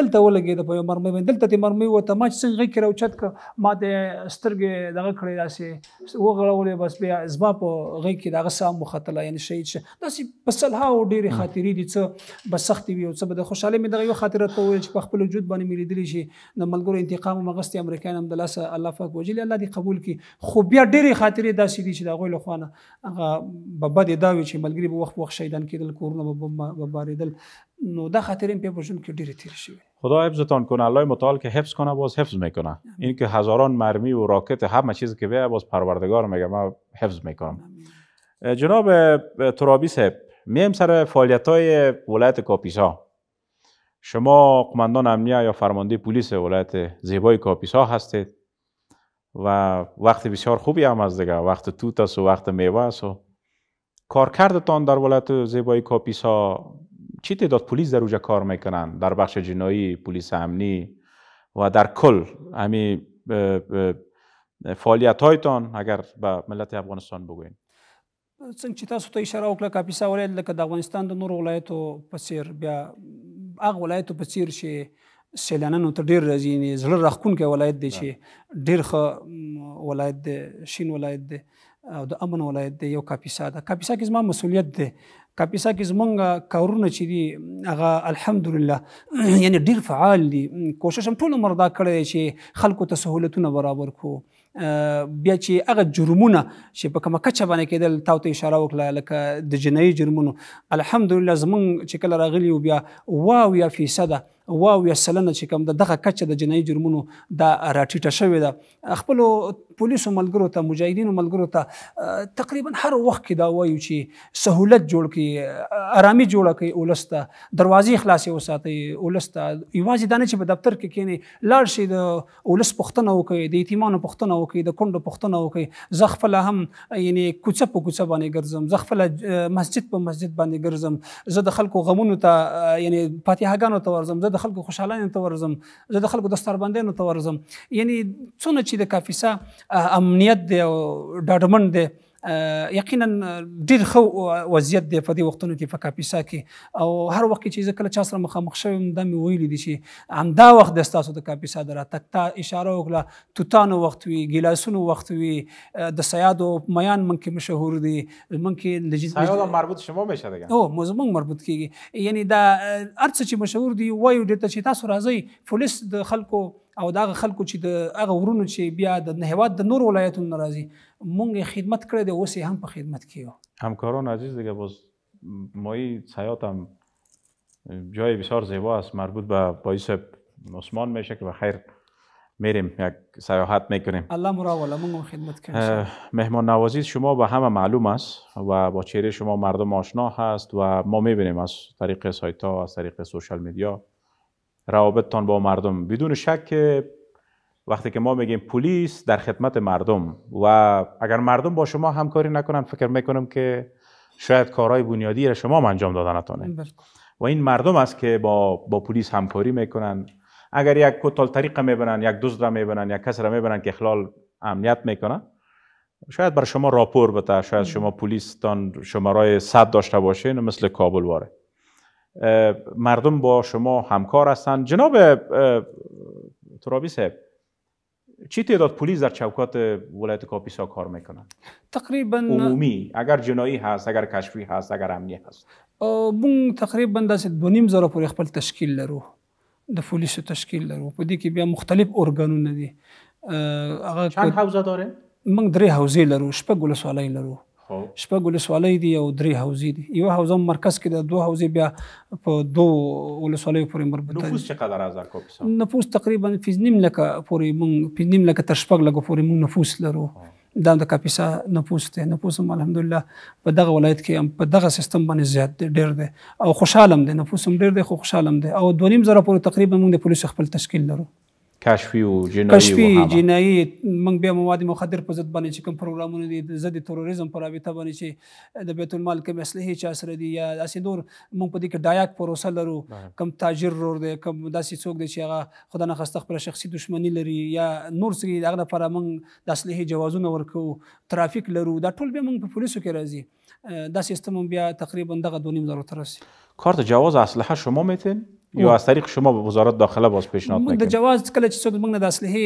دلته ولګي د مرمۍ باندې دلته ته مرمۍ و ته ما چې څنګه کړو چت ک ما د سترګې دغه کړې داسې وغړولې بس بیا زما په غي کې دغه سام مختله یعنی شهید شه داسې په سلها او ډېری خاطرې دي څه بسختي وي او څه به د خوشاله می دغه یو ته چې په خپل وجود باندې مې لیدلی شي د ملګرو انتقام مغستې امریکایان هم د لاسه الله پاک وجلی الله دې قبول کړي خو بیا ډېرې خاطرې داسې دي چې د هغوی له خوا هغه به بدې دا وي چې ملګري به وخت وخت شهیدان کېدل کورونه به بارېدل نو دا خاطرین په که دیر تیر خدا حفظتان کنه الله متعال که حفظ کنه باز حفظ میکنه این که هزاران مرمی و راکت همه چیزی که بیا باز پروردگار میگه من حفظ میکنم جناب ترابی صاحب میم سر فعالیت های ولایت کاپیسا شما قماندان امنیه یا فرمانده پلیس ولایت زیبای کاپیسا هستید و وقت بسیار خوبی هم از دیگه وقت توت است و وقت میوه است و کارکردتان در ولایت زیبای کاپیسا چی تعداد پلیس در اوجه کار میکنن در بخش جنایی پلیس امنی و در کل همی فعالیت هایتان اگر به ملت افغانستان بگوین څنګه چې تاسو ته اشاره وکړه کاپیسا ولایت لکه د افغانستان د نور ولایتو په بیا هغه ولایتو په څیر چې سیلانانو ته ډیر راځي زړه راخونکی ولایت دی چې ډیر ښه ولایت دی شین ولایت دی او د امن ولایت دی یو کاپیسا ده کاپیسا کې زما مسولیت دی کاپیسا کې زمونږ کارونه چې دي هغه الحمدلله یعنی ډیر فعال دي کوشش هم ټول مردا کړی چې خلکو ته سهولتونه برابر کړو بیا چې هغه جرمونه چې په کومه کچه باندې کېدل تاسو ته اشاره وکړه لکه د جنایي جرمونو الحمدلله زمون چې کله راغلی او بیا واو یا فیصده واو یا سلنه چې کوم دغه کچه د جنایي جرمونو د راټیټه شوې ده خپل پولیسو ملګرو ته مجاهدینو ملګرو ته تقریبا هر وخت کې دا وایو چې سهولت جوړ کړي ارامي جوړه کړي ولسته دروازې خلاصې وساتي ولسته یوازې دانه چې په دفتر کې کینی لاړ شي د ولس پښتنه وکړي د ایتمانو پښتنه وکړي د کندو پښتنه وکړي زغفل هم یعنی کوڅه په کوڅه باندې ګرځم زغفل مسجد په مسجد باندې ګرځم زه د خلکو غمونو ته یعنی فاتحهګانو ته ورزم زه د خلکو خوشاله نه ته ورزم زه د خلکو دستربندانو ته ورزم یعنی څونه چې د کافیسا امنیت دی او ډاډمن دی یقینا ډیر خو وضعیت دی په دې وختونو کې په کاپیسا کې او هر وخت چې زه کله چا سره مخامخ شوم دا مې ویلي دي چې همدا وخت د ستاسو د کاپیسا د راتګ ته اشاره وکړه توتانو وخت وي ګیلاسونو وخت وي د سیادو میان من کې مشهور دي من کې لجیت سیادو مربوط شما میشه دیگه او مزمن مربوط کیږي یعنی دا ارڅ چې مشهور دي وایو د چې تاسو راځي پولیس د خلکو او دا خلکو چې د هغه ورونو چې بیا د نهواد د نور ولایتونو ناراضي مونږ خدمت کړی دی هم په خدمت کې یو همکاران عزیز دیگه باز مایی هم جای بسیار زیبا است مربوط به پاییس عثمان میشه که بخیر میریم یک سیاحت میکنیم الله مونږه خدمت کنیم مهمان نوازی شما به همه معلوم است و با چهره شما مردم آشنا هست و ما میبینیم از طریق سایت ها از طریق سوشال میدیا روابطتان با مردم بدون شک وقتی که ما میگیم پلیس در خدمت مردم و اگر مردم با شما همکاری نکنن فکر میکنم که شاید کارهای بنیادی را شما انجام دادن نتانه و این مردم است که با با پلیس همکاری میکنن اگر یک کتال طریقه میبنن یک دزد را میبنن یک کس را میبرن که خلال امنیت میکنن شاید بر شما راپور بده شاید بله. شما پلیس تان شمارای 100 داشته باشین مثل کابل واره مردم با شما همکار هستند جناب ترابی صاحب چی تعداد پلیس در چوکات ولایت کاپیسا کار میکنند تقریبا عمومی اگر جنایی هست اگر کشفی هست اگر امنی هست بون تقریبا دستید دو نیم زره پر خپل تشکیل لرو د پولیس تشکیل لرو په دې کې بیا مختلف ارګانونه دي چند حوزه داره من درې حوزې لرو شپږ ولسوالۍ لرو شپږ ولسوالۍ دي او درې حوزې دي یو حوزه مرکز کې ده دوه حوزې بیا په دوه ولسوالیو پورې مربوط دي نفوس څه قدر ازر کوپسا نفوس تقریبا فیز نیم لکه پورې مونږ فیز نیم لکه تر شپږ لکه پورې مونږ نفوس لرو دا د کاپیسا نفوس ته نفوس هم الحمدلله په دغه ولایت کې هم په دغه سیستم باندې زیات ډیر دی او خوشحالم دی نفوس هم ډیر دی خو خوشحالم دی او 2000 پورې تقریبا مونږ د پولیسو خپل تشکیل لرو کشفي او جنایي کشفي جنایي موږ بیا مواد مخدر په ضد باندې چې کوم پروګرامونه دي ضد تروریزم په رابطه باندې چې د بیت المال کوم اسلحه چا سره دي یا داسې نور موږ په دې کې دایاک پروسه لرو کوم تاجر رور دی کوم داسې څوک دی چې هغه خدای نه خسته خپل شخصي دښمنی لري یا نور څه دغه لپاره موږ د اسلحه جوازونه ورکو ترافیک لرو دا ټول به موږ په پولیسو کې راځي دا سیستم بیا تقریبا دغه 2.5 زره ترسي کارت جواز اسلحه شما میتین یا از طریق شما به وزارت داخله باز پیشنهاد میکنید د جواز کله چې څوک موږ نه د اصلحه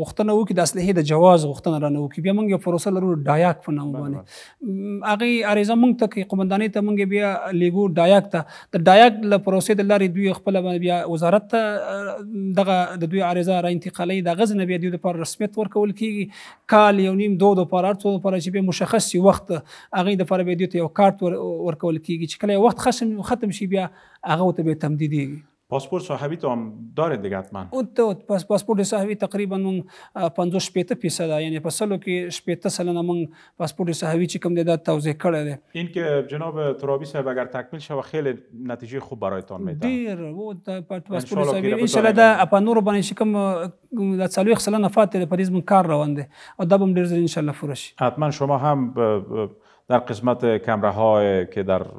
غوښتنه وکړي د اصلحه د جواز غوښتنه را نه وکړي بیا موږ یو پروسه لرو ډایاک په نامه باندې هغه اریزه موږ ته کې قومندانۍ ته موږ بیا لیګو ډایاک ته د ډایاک له پروسې د لارې دوی خپل بیا وزارت ته دغه د دوی اریزه را انتقالي د غزن بیا دوی لپاره رسمیت ورکول کیږي کال یو نیم دوه لپاره ارتو لپاره چې به مشخص وخت هغه د لپاره بیا دوی ته یو کارت ورکول کیږي چې کله وخت ختم شي بیا هغه ته به تمدیدی. پاسپورت صاحبی ته هم داره دیگه حتما اون ته پاس پاسپورت صاحبی تقریبا 15 پیت پیسه فیصد یعنی په سلو کې شپته سلنه من پاسپورت صاحبی چې کوم د توضیح کړه دی این جناب ترابی صاحب اگر تکمیل شوه خیلی نتیجه خوب برایتان میده دیر و پاسپورت صاحبی ان شاء الله اپانورو په نور باندې کوم د خلنه فاتل په پریز من کار روان دی او دا هم ډیر ان شاء الله فروش حتما شما هم در قسمت کمره های که در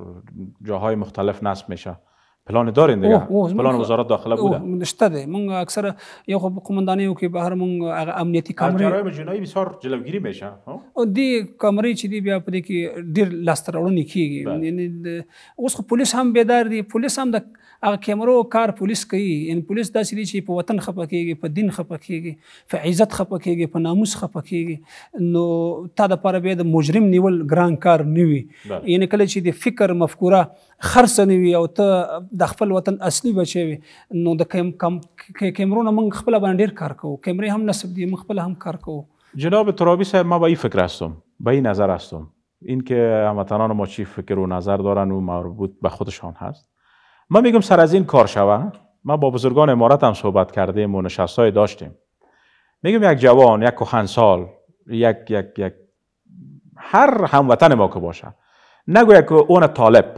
جاهای مختلف نصب میشه پلان دارین دیگه پلان وزارت داخله بوده نشته ده من اکثر یو خب قومندانیو کې به هر مون امنیتی کمرې جرایم جنایی بسیار جلوگیری میشه او دی کمرې چې دی بیا په دې کې ډیر لاسترونه کیږي یعنی اوس خو پولیس هم بیدار دي پولیس هم د هغه کیمرو کار پولیس کوي یعنی پولیس داسې دي چې په وطن خپه کیږي په دین خپه کیږي په عزت خپه کیږي په ناموس خپه کیږي نو تا د لپاره به د مجرم نیول ګران کار نه وي یعنی کله چې د فکر مفکوره خرس نه وی او ته د خپل وطن اصلی بچی نو د کم کم کیمرونه خپل باندې کار کوو کیمرې هم نسب دی خپل هم کار کوو جناب ترابی صاحب ما با این فکر هستم با این نظر هستم اینکه هموطنان ما چی فکر و نظر دارن و مربوط به خودشان هست ما میگم سر از این کار شوه ما با بزرگان امارت هم صحبت کردیم و های داشتیم میگم یک جوان یک کهنسال یک یک یک هر هموطن ما که باشه نگو که اون طالب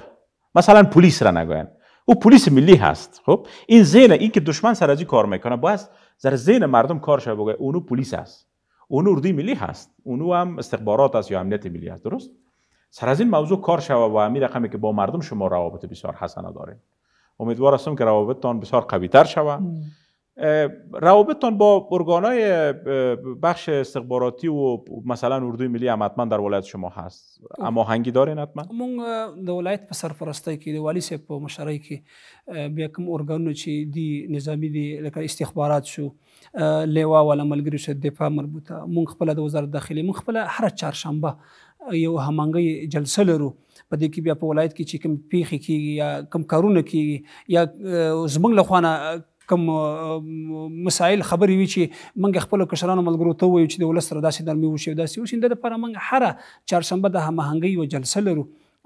مثلا پلیس را نگوین او پلیس ملی هست خب این ذهن این که دشمن سر از کار میکنه باید در ذهن مردم کار شده بگه اونو پلیس است اونو اردوی ملی هست اونو هم استخبارات است یا امنیت ملی است درست سر از این موضوع کار شوه و همین رقمی که با مردم شما روابط بسیار حسنه داره امیدوار هستم که روابطتان بسیار قوی تر شوه روابطتان با ارگانهای بخش استخباراتی و مثلا اردوی ملی هم حتما در ولایت شما هست اما هنگی دارین حتما مونږ د ولایت په سرپرستۍ کې د والی صاحب په مشرۍ کې بیا کوم ارګانونه چې دی نظامی دی لکه استخبارات شو لیوا والا ملګری شو دفاع مربوطه مونږ خپل د وزارت داخلي مونږ خپل هر چهارشنبه یو همانګي جلسه لرو په دې کې بیا په ولایت کې چې کوم پیخي کیږي یا کوم کارونه کیږي یا زمنګ لخوانه کوم مسائل خبرې وي چې موږ خپل کشرانو ملګرو ته وایو چې د ولس سره داسې نرمي وشي داسې وشي د لپاره موږ هر چهارشنبه د هماهنګۍ یو جلسه لرو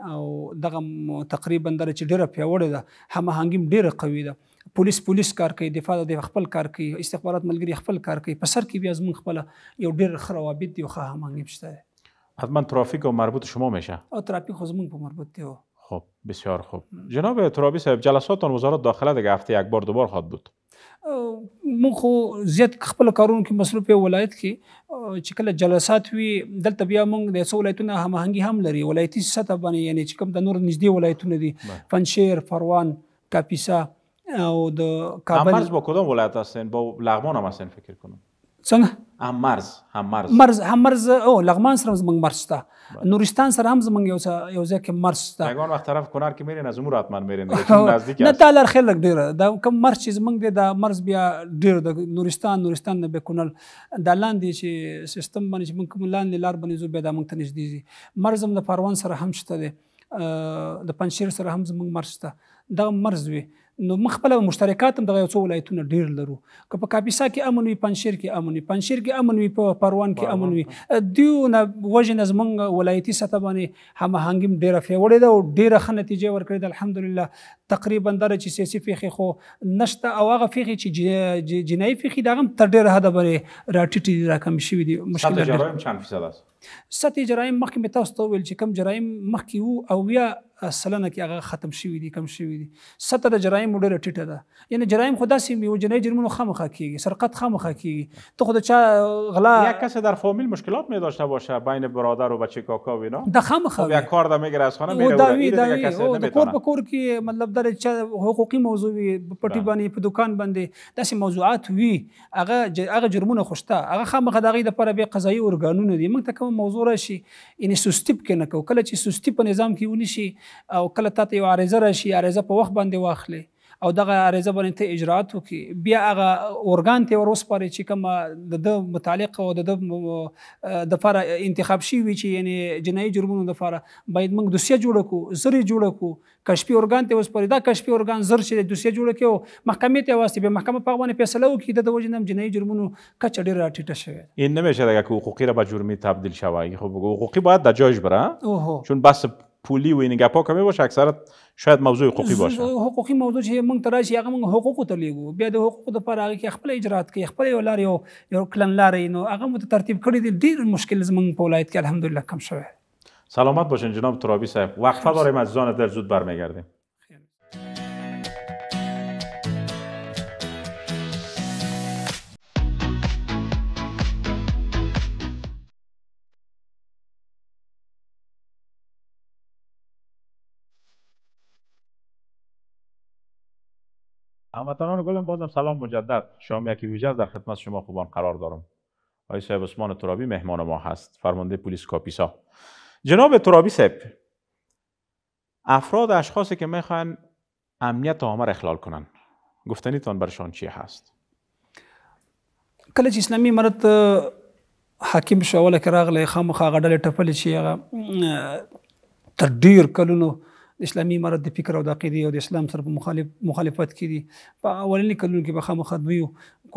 او دغه تقریبا در چې ډیره پیوړې ده هماهنګي ډیره قوي ده پولیس پولیس کار کوي دفاع د خپل کار کوي استخبارات ملګری خپل کار کوي په سر کې بیا زمون خپل یو ډیر خروابط دی خو هماهنګي شته حتما ترافیک او مربوط شما میشه او ترافیک خو زمون په مربوط دی خب بسیار خوب جناب ترابی صاحب جلساتان وزارت داخله دیگه هفته یک بار دوبار خواهد بود من خو زیات خپل کارونو کې مصروف یو ولایت کې چې کله جلسات وي دلته بیا موږ د څو ولایتونو هماهنګي هم لري ولایتي سطح باندې یعنی چې کوم د نور نږدې ولایتونه دي فنشیر بله. فروان کاپیسا او د کابل با کدام ولایت هستین با لغمان هم هستین فکر کنم څنګه هم مرز هم مرز مرز هم مرز او لغمان سره زمنګ مرز شته نورستان سره هم زمنګ یو یو ځکه مرز شته هغه وخت طرف کونار کې میرین زموږ راتمن میرین نزدیک نه تعالی خلک ډیر دا کوم مرز چې زمنګ دی دا مرز بیا ډیر د نورستان نورستان نه به کونل د لاندې چې سیستم باندې چې موږ کوم لاندې لار باندې زو به د موږ ته نږدې مرز هم د پروان سره هم شته دی د پنځیر سره هم زمنګ مرز شته دا مرز وي نو مخبل مشترکات هم د یو څو ولایتونو ډیر لرو که په کاپیسا کې امن وي پنځیر کې امن وي پنځیر کې امن وي په پروان کې امن وي دیو نه وجه نظمون ولایتي سطح باندې هم هنګم ډیره فیوړې ده او ډیره ښه نتیجه ورکړې ده الحمدلله تقریبا در چې سیاسي فقه خو نشته او هغه فقه چې جنایي فقه دا هم تر ډیره حد باندې راټیټي راکم شوی دي مشکل ده جرایم چند فیصد است سطح جرایم مخکې تاسو ته ویل چې کم جرایم مخکې وو او یا سلنه کې هغه ختم شوی دي کم شوی دي سطح د جرایم ډیره ټیټه ده یعنی جرایم خدا سي یو جنایي جرمونو خامخا کیږي سرقت خامخا کیږي تو خود چا غلا یک کس در فامیل مشکلات می داشته باشه بین برادر و بچه کاکا و اینا ده خامخا یک کار ده میگیره از خانه میره داوی داوی د کور په کور کې مطلب در چا حقوقي موضوع وي پټي باندې په دکان باندې داسې موضوعات وي هغه هغه جرمونه خوشته هغه خامخا دغه د لپاره به قضایي ارګانونه دي موږ ته کوم موضوع راشي ان سستیب کې نه کو کله چې سستی په نظام کې ونی شي او کله ته یو عارضه راشي عارضه په وخت باندې واخلې او دغه عارضه باندې ته اجرات وکي بیا هغه اورګان ته ور وسپاري چې کوم د متعلق او د د لپاره انتخاب شي وي چې یعنی جنایي جرمونو لپاره باید موږ دوسیه جوړ کو زری جوړ کو کشفي اورګان ته وسپاري دا کشفي اورګان زر چې دوسیه جوړ کړي محکمې ته واسي به محکمه په باندې فیصله وکړي د وجنم جنایي جرمونو کچ ډیر راټیټه شوی این نمیشه دیگه که حقوقی را به جرمی تبدیل شوه خب حقوقی باید در جایش بره چون بس پولی و این ګپا کمی باشه شاید موضوع حقوقی باشه حقوقی موضوع چې موږ تر راشي هغه حقوق ته لیږو بیا د حقوق د پر هغه کې خپل اجرات کوي خپل یو لار یو کلن لارې نو هغه مو ترتیب کړی دی ډیر مشکل زمونږ په ولایت کې الحمدلله کم شوه سلامت باشین جناب ترابی صاحب وقفه داریم عزیزان در زود برمیگردیم هموطنان گلم بازم سلام مجدد شام یکی ویژه در خدمت شما خوبان قرار دارم آقای صاحب عثمان ترابی مهمان ما هست فرمانده پلیس کاپیسا جناب ترابی سپ. افراد اشخاصی که میخوان امنیت آمر اخلال کنن گفتنیتان برشان چی هست کل چې مرد حکیم حاکم شو که کراغله خامخا غډل ټپل چې هغه تر ډیر کلونو د اسلامي امارت د فکر او د عقیده او د اسلام سره په مخالف مخالفت کې دي په اولنی کلونو کې به خامخا دوی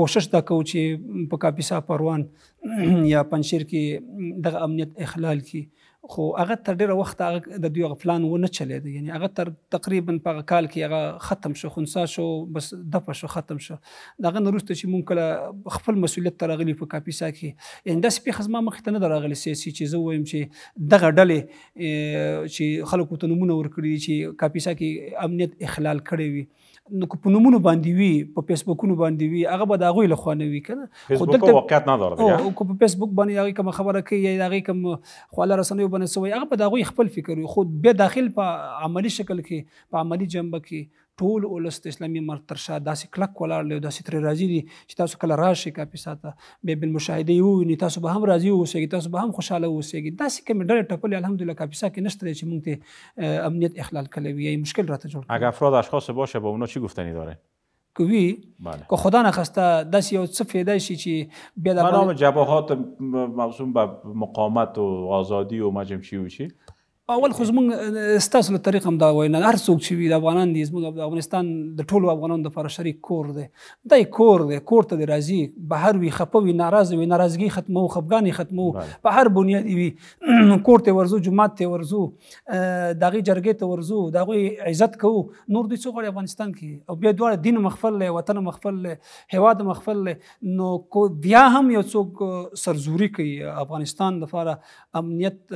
کوشش دا کوي چې په کاپیسا پروان یا پنشیر کې د امنیت اخلال کې خو هغه تر ډیره وخت هغه د دوی غفلان و نه چلید یعنی هغه تر تقریبا په کال کې هغه ختم شو خنسا شو بس دپه شو ختم شو داغه نورسته چې مونږ کله خپل مسولیت ترغلی په کاپیسا کې یعنی داسې په خزما مخ ته نه درغلی سیاسي چې زه وایم چې دغه ډلې چې خلکو ته نمونه ورکړي چې کاپیسا کې امنیت اخلال کړی وي نو په نمونه باندې وي په فیسبوکونو باندې وي هغه به د هغه له خوانه وي کنه خو دلته واقعیت نه درته او په فیسبوک باندې هغه کوم خبره کوي یا هغه کوم خواله رسنیو باندې سوی هغه به د هغه خپل فکر وي خو به داخل په عملی شکل کې په عملی جنبه کې ټول اولس د اسلامي مرګ تر شا داسې کلک ولاړ دی او داسې ترې راضي دي چې تاسو کله راشئ کاپیسا ته بیا بالمشاهدې ووینئ تاسو به هم راضي واوسئ تاسو به هم خوشحاله واوسئ داسې کومې ډلې ټپلې الحمدلله کاپیسا کې نشته چې موږ ته امنیت اخلال کله وي مشکل راته جوړ اگر افراد اشخاص باشه با اونا چی گفتنی داره کوي بله. که خدا نخواسته دست یو څه فایده شي چې بیا د نام جبهات موضوع به مقاومت و آزادی و مجم چی و چی اول خو زمونږ ستاسو له طریق هم دا وینا هر څوک چې وي د افغانان دي زمونږ د افغانستان د ټولو افغانانو دپاره شریک کور دی دی کور دی کور ته دې راځي بهر وي خفه وي ناراضه وي ناراضګي ختمو خفګانې ختمو په هر بنیاد وي کور ته ورځو جومات ته ورځو د هغې جرګې ته ورځو د هغوی عزت کوو نور دوی څه غواړي افغانستان کې او بیا دواړه دین مخفل دی وطن مخفل دی هیواد مخفل دی نو بیا هم یو څوک سرزوري کوي افغانستان دپاره امنیت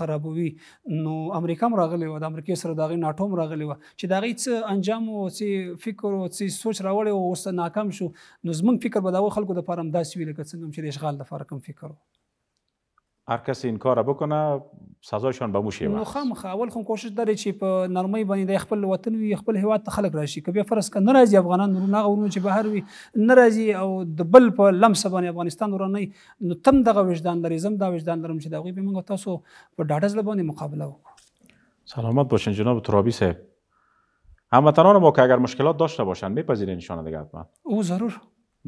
خرابوي نو امریکا هم راغلی و د امریکای سره دغه ناتو هم راغلی و چې دغه څه انجام او څه فکر او څه سوچ راوړی او اوس ناکام شو نو زمونږ فکر به د خلکو د فارم داسې ویل کڅنګم چې د اشغال د فارم فکر و. هر کسی این کار بکنه سزاشان به موشی واسه مخامخ اول خو کوشش درې چې په نرمۍ باندې د خپل وطن وي خپل هیواد ته خلک راشي کبه فرض ک ناراضي افغانان نور نه غوونه چې بهر وي ناراضي او د بل په لمس باندې افغانستان ورنه نو تم دغه وجدان لري زم دا وجدان لرم چې دغه به موږ تاسو په ډاډه ځل باندې مقابله وکړو سلامت باشین جناب ترابی صاحب هموطنان ما که اگر مشکلات داشته باشند میپذیرین شان دیگه حتما او ضرور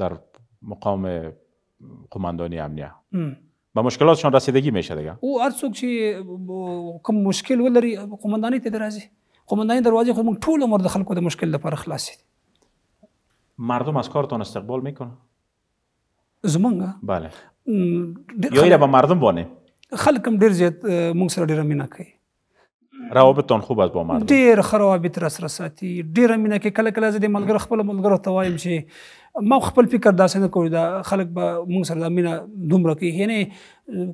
در مقام قماندانی امنیه ام. به مشکلاتشان رسیدگی میشه دیگه او هر څوک چې کوم مشکل ولري قومندانۍ ته درازي قومندانۍ دروازه خو موږ ټول عمر د خلکو د مشکل لپاره خلاصې مردم از کارتون استقبال میکنه زمونږ بله یو به مردم بونه خلک هم ډیر زیات موږ سره ډیر مینه کوي روابطتون خوب است با مردم ډیر خروابط رس رساتي ډیر مینه کې کله کله زه د ملګرو خپل ملګرو ته وایم چې ما خپل فکر داسې نه کوي دا خلک به مونږ سره مینه دومره کوي یعنی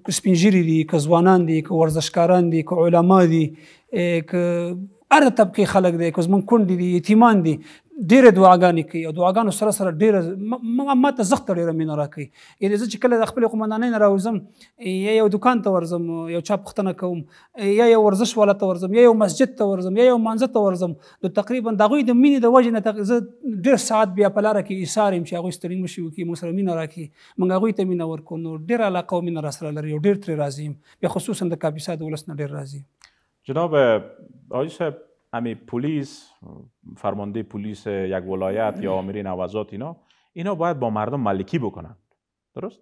که سپینږیري دي که ځوانان دي که ورزشکاران دي که علما دي که اره طبقه خلک دي که زمون کونډې دي یتیمان دي ډېر دعاګانې کوي او دعاګانو سره سره ډېر ما ته زخت ډېر مینه راکوي یعنی زه چې کله د خپل قومندانۍ نه راوځم یا یو دکان ته ورځم یو چا پوښتنه کوم یا یو ورزش والا ته ورځم یا یو مسجد ته ورځم یا یو مانځه ته ورځم نو تقریبا د هغوی د مینې د وجې نه زه ډېر ساعت بیا په لاره کې ایثار یم چې هغوی ستړي مشي وکړي موږ سره مینه راکړي موږ هغوی ته مینه ورکړو نو ډېر علاقه او مینه را سره لري او ډېر ترې راضي یم بیا خصوصا د کاپیسا د ولس نه ډېر راضي جناب آی صاحب همه پلیس فرمانده پلیس یک ولایت یا آمرین عوضات اینا اینا باید با مردم ملکی بکنند، درست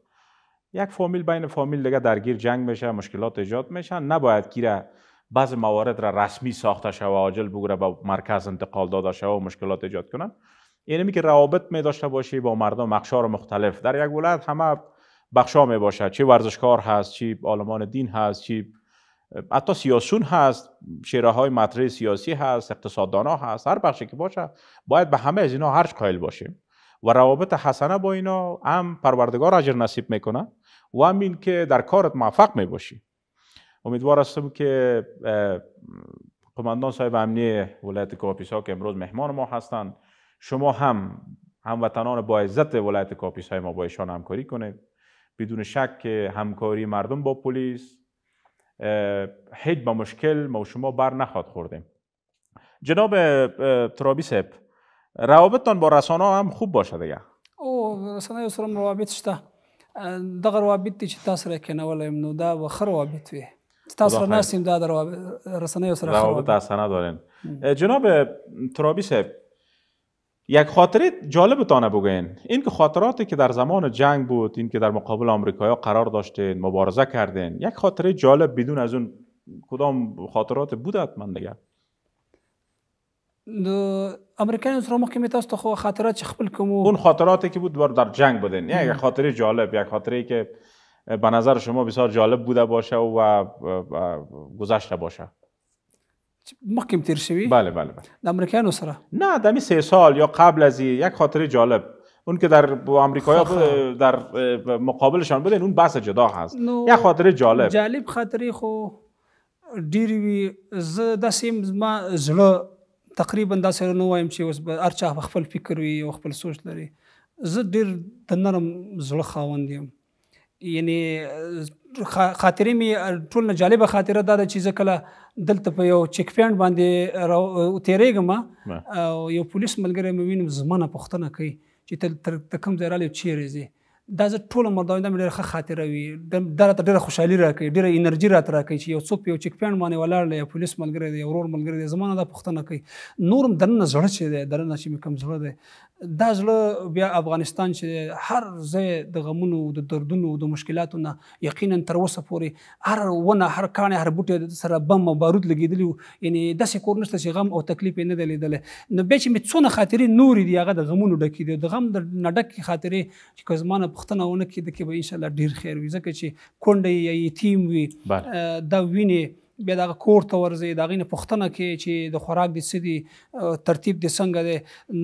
یک فامیل بین فامیل دیگه درگیر جنگ میشه مشکلات ایجاد میشن نباید گیره بعض موارد را رسمی ساخته و عاجل بگره به مرکز انتقال داده شوه و مشکلات ایجاد کنن یعنی که روابط می داشته باشی با مردم اقشار مختلف در یک ولایت همه بخشا می باشه چی ورزشکار هست چی عالمان دین هست چی حتی سیاسون هست شیره های مطرح سیاسی هست اقتصاددان ها هست هر بخشی که باشه باید به همه از اینا هرچ قائل باشیم و روابط حسنه با اینا هم پروردگار اجر نصیب میکنه و هم این که در کارت موفق میباشی امیدوار هستم که قماندان صاحب امنی ولایت کاپیسا که امروز مهمان ما هستند شما هم هموطنان با عزت ولایت کاپیسای ما با ایشان همکاری کنید بدون شک که همکاری مردم با پلیس هیچ با مشکل ما شما بر نخواد خوردیم جناب ترابی سیب روابطتان با رسانه هم خوب باشه دیگه او رسانه سره روابط شته دغه روابط چې تاسو را امنو نو دا خر روابط وي تاسو نه سیم رسانه روابط دارین جناب ترابی یک خاطره تانه بگین این که خاطراتی که در زمان جنگ بود این که در مقابل ها قرار داشتین مبارزه کردین یک خاطره جالب بدون از اون کدام خاطرات بود من دیگه نو امریکایان از مخکې که تاسو خاطرات خپل کمو. اون خاطراتی که بود بار در جنگ بودین یعنی یک خاطره جالب یک خاطره که به نظر شما بسیار جالب بوده باشه و گذشته باشه مخکې تیر شوی بله بله بله د امریکایانو سره نه دمی سه سال یا قبل از یک خاطره جالب اون که در امریکایا خب، خب. در مقابلشان بودن اون بحث جدا هست یک خاطره جالب جالب خاطره خو ډیر وی ز د سیم ما زړه تقریبا دا سره نو وایم چې اوس هر چا خپل فکر وی او خپل سوچ لري ز ډیر د نرم زړه خاوند یم یعنی خاطرې مې ټول نه جالبه خاطره دا ده چې زه کله دلته په یو چک پوینټ باندې تیرېږم او یو پولیس ملګری مې وینم زما نه پوښتنه کوي چې ته ته کوم ځای رالی چیرې ځې دا زه ټول عمر دا مې ډېره ښه خاطره وي دا راته ډېره خوشحالي راکوي ډېره انرژي راته راکوي چې یو څوک په یو چک پوینټ باندې ولاړ دی یو پولیس ملګری دی یو ورور ملګری دی زما نه دا پوښتنه کوي نور هم دننه زړه چې دی دننه چې مې کوم زړه دی دا زړه بیا افغانستان چې هر ځای د غمونو د دردونو د مشکلاتو نه یقینا تر اوسه پورې هر ونه هر کانه هر بوټي سره بم او بارود لګیدلی یعنی داسې کور نشته چې غم او تکلیف نه دی لیدل نو به چې مې څونه خاطرې نور دي هغه د غمونو ډکې دي د غم د نډکې خاطرې چې کزمانه پښتنه ونه کې د کې به ان شاء الله ډیر خیر وي ځکه چې کونډه یې یتیم وي دا ویني بیا دغه کور ته ورځي دغه نه پښتنه کې چې د خوراک د سدي ترتیب د څنګه دی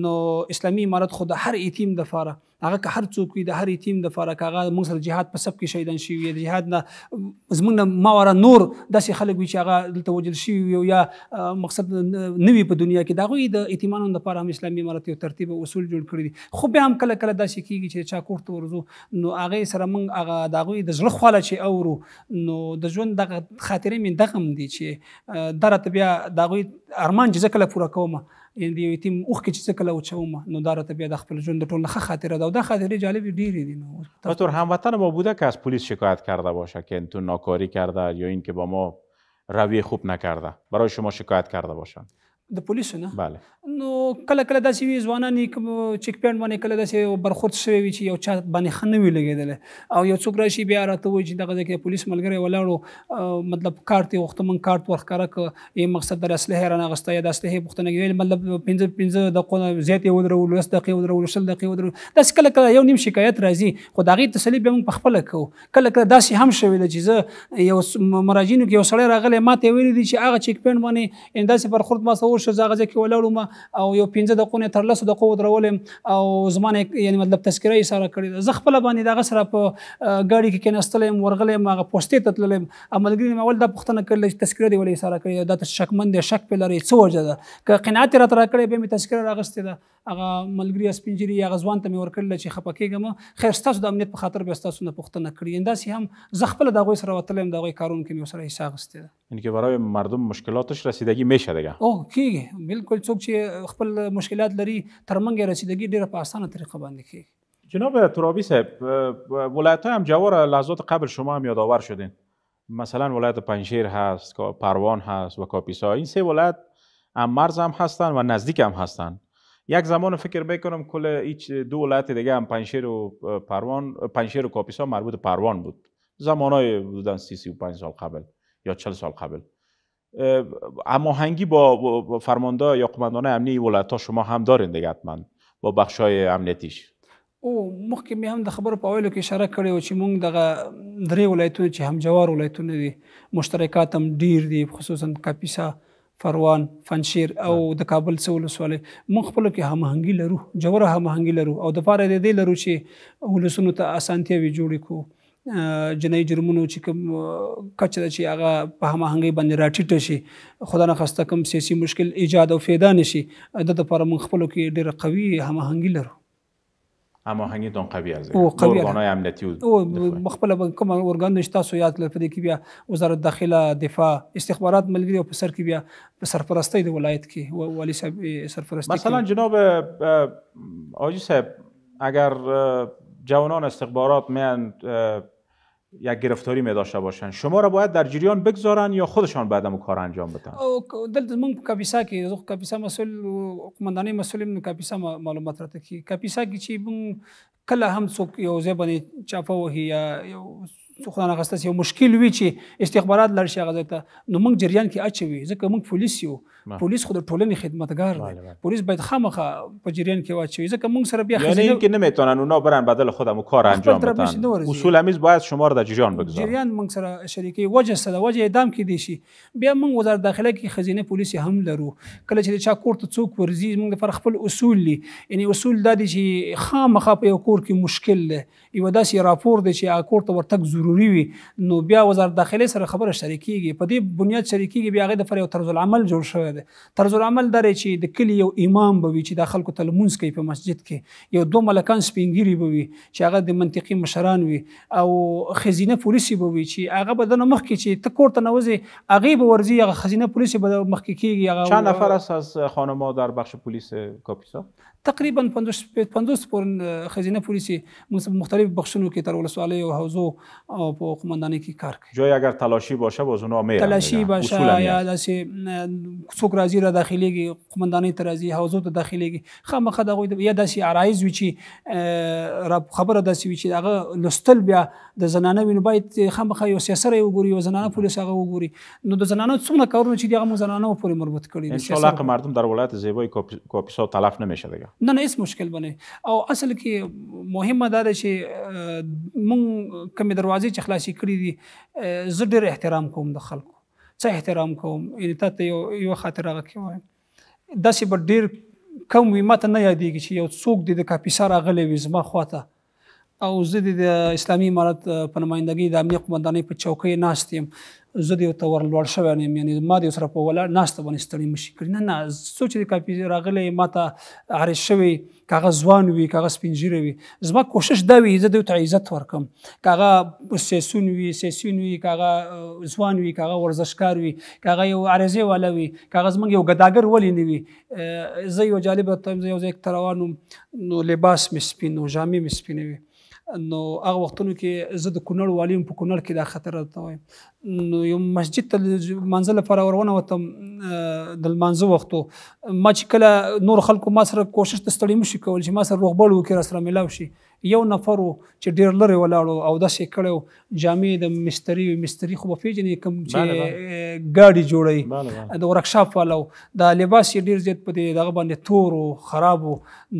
نو اسلامي امارت خو د هر ایتیم د فاره هغه که هر څوک د هر ټیم د فارق هغه موږ سره جهاد په سب کې شهیدان شي د جهاد نه زمونږ ما وره نور داسې خلک وي چې هغه دلته وجل شي یو یا مقصد نوی په دنیا کې دغه د ائتمانونو لپاره هم اسلامي امارت یو ترتیب او اصول جوړ کړی دي خو به هم کله کله داسې کیږي چې چا کوټ ورزو نو هغه سره موږ هغه دغه د زړه خاله چې اورو نو د ژوند دغه خاطرې من دغه دي چې درته بیا دغه ارمان چې کله پوره کومه یعنی د یو تیم اوخ کې چې کله چوم نو دا راته بیا د خپل ژوند ټول نه خاطره دا د خاطره جالب ډیری دي نو هم هموطن ما بوده که از پلیس شکایت کرده باشه که انتون ناکاری کرده یا اینکه با ما روی خوب نکرده برای شما شکایت کرده باشند د پولیسو نه bale نو کله کله داسې وی ځوانان کوم چیک پوینټ باندې کله داسې برخورد شوی وی چې یو چا باندې خنه وی لګیدل او یو څوک راشي بیا راته وی چې دغه ځکه پولیس ملګری ولاړو مطلب کارت وخت من کارت ورخره ک ای مقصد در اسلحه رانه غسته یا د اسلحه پختنه ویل مطلب 15 15 دقیقه زیات یو درو لس دقیقه درو شل دقیقه درو داس کله کله یو نیم شکایت راځي خو دا غي تسلی به موږ پخپل کو کله کله داسې هم شوی چې زه یو مراجینو کې یو سړی راغلی ماته ویل دي چې هغه چیک پوینټ باندې انداسه برخورد ما سو ورشو زغه ځکه ولاړم او یو 15 دقونه تر لسو دقو درولم او زمانه یعنی مطلب تذکرې سره کړی زه خپل باندې دغه سره په ګاډي کې کېنستلم ورغلم هغه پوسټې ته تللم عملګری مې ول د پښتنه کړل چې تذکرې دی ولې سره کړی دا شکمن دی شک په لري څه وجه ده که قناعت را تر کړی به مې تذکرې راغستې ده هغه ملګری سپینجری یا غزوان ته مې ورکړل چې خپکیګم خیر ستاسو د امنیت په خاطر به ستاسو نه پوښتنه کړی یعنی انداسي هم د دغه سره وتلم دغه کارون کې مې سره حساب اینکه یعنی کې برای مردم مشکلاتش رسیدگی میشه دیگه او کیږي بالکل څوک چې خپل مشکلات لري ترمنګ رسیدګي ډیره په اسانه طریقه باندې کیږي جناب ترابی صاحب ولایت هم جوار لحظات قبل شما هم یادآور شدین مثلا ولایت پنجشیر هست پروان هست و کاپیسا این سه ولایت هم مرز هم هستن و نزدیک هم هستن یک زمان فکر بکنم کل هیچ دو ولایت دیگه هم پنشیر و پروان پنشیر و کاپیسا مربوط پروان بود زمانای بودن سی سی سال قبل یا 40 سال قبل اما هنگی با فرمانده یا قماندان امنی ولایت ها شما هم دارین دیگه حتما با بخش های امنیتیش او مخکې می هم د خبرو په اوایلو کې اشاره کړی و چې مونږ دغه درې ولایتونه چې همجوار ولایتونه دي مشترکات هم ډیر دي خصوصا کاپیسا فروان فنشیر او د کابل څو ولسوالۍ موږ خپل کې هماهنګي لرو جوړه هماهنګي لرو او د پاره د دې لرو چې ولسونو ته اسانتیاوي جوړې کو جنۍ جرمونو چې کوم کچ د چې هغه په هماهنګي باندې راټیټ شي خدای نه خسته کوم سیاسي مشکل ایجاد او فیدا نشي د لپاره موږ خپل کې ډېر قوي هماهنګي لرو اما هنګي دون قوی ارزه او قوي ارګانای امنیتي او مخبل کوم ارګان نشتا سو یاد لپاره که بیا وزارت داخله دفاع استخبارات ملګری و پسر کی بیا په سرپرستی د ولایت کی والی صاحب سرپرستی مثلا جناب آجی صاحب اگر جوانان استخبارات میان یک گرفتاری می داشته باشن شما را باید در جریان بگذارن یا خودشان بعدم کار انجام بدن دلته موږ کاپیسا کې زه کاپیسا مسول قمندانې مسول نو کاپیسا معلومات راته کی کاپیسا کې چې موږ کله هم څوک یو ځای باندې چاپه وهي یا یو خدای نخواسته یو مشکل وي چې استخبارات لړ شي هغه ته نو موږ جریان کې اچوي ځکه موږ پولیس یو پولیس خو د ټولنې خدمتګار دی پولیس باید خامخه په جریان کې واچوي ځکه موږ سره بیا خزینه یعنی که نمیتونن اونا برن بدل خودم کار انجام بدن اصول همیز باید شما رو در جریان بگذارن جریان موږ سره شریکي وجه سره وجه اعدام کې دي شي بیا موږ وزارت داخله کې خزینه پولیس هم لرو کله چې چا کور ته څوک ورزي موږ پر خپل اصول لي یعنی اصول دا دي چې خامخه په یو کور کې مشکل دی یو داسې راپور دی چې کور ته ورتګ ضروری وي نو بیا وزارت داخله سره خبره شریکيږي په دې بنیاد شریکيږي بیا هغه د فر یو طرز العمل جوړ شوی ده طرز العمل درې چې د کلی یو امام به وي چې د خلکو ته لمونځ کوي په مسجد کې یو دوه ملکان سپینګيري به وي چې هغه د منطقي مشران وي او خزینه پولیسي به وي چې هغه به د مخ کې چې ته کور ته نوځي هغه به ورزي هغه خزینه پولیسي به مخ کې کیږي هغه چند نفر از خانم‌ها در بخش پلیس کاپیسا تقریبا 50 پور خزینه پولیسی مختلف بخشونو کې تر ولسوالۍ او حوزو او په قومندانۍ کې کار کوي جای اگر تلاشی باشه باز اونها می تلاشی باشه یا داسې څوک راځي را داخليږي قومندانۍ تر راځي حوزو ته داخليږي خامخا دغه یا داسې عرایز وی چې را خبره داسې وی چې هغه لستل بیا د زنانه وینو باید خامخا یو سیاسره وګوري او زنانه پولیس هغه وګوري نو د زنانه څونه کارونه چې دغه زنانه پورې مربوط کړي ان شاء الله مردم در ولایت زیبای کاپیسا تلف نمیشه دیگه نه نه هیڅ مشکل بنه او اصل کې مهمه دا ده چې مونږ کومې دروازې چې خلاصې کړې دي زه ډېر احترام کوم د خلکو څه احترام کوم یعنی تاسو یو یو خاطر هغه کې وایم داسې به ډېر کم وي ماته نه یادېږي چې یو څوک دې د کاپیسا راغلی وي زما خواته او زه د اسلامي امارت په نمائندګۍ د امنیت قمندانۍ په چوکۍ ناست یم زه دې ته ورلوړ شوی یم یعنی ما دې سره په ولا ناشته باندې ستړي مشي کړی نه نه څو چې کاپي راغلی ما ته عارض شوی کاغه ځوان وي کاغه سپینجیره وي زما کوشش دا وي زه دې ته عزت ورکم کاغه سیسون وي سیسون وي کاغه ځوان وي کاغه ورزشکار وي کاغه یو عارضه والا وي کاغه زمنګ یو ګداګر ولی نه وي زه یو جالب ته یو ځای تروانم نو لباس می سپین او جامې می سپینې وي نو هغه وختونو کې زه د کونړ والیم په کونړ کې دا خطر راته وایم نو یو مسجد ته منځله پر ورونه وتم د منځو وختو ما چې کله نور خلکو ما سره کوشش ته ستړي مشي کول چې ما سره روغبړ وکړ سره ملاو شي یو نفر چې ډیر لري ولاړو او داسې کړو جامې د مستری مستری خو په پیژنې کوم چې ګاډي جوړي د ورکشاپ والو د لباس ډیر زیات په دغه باندې تور او خراب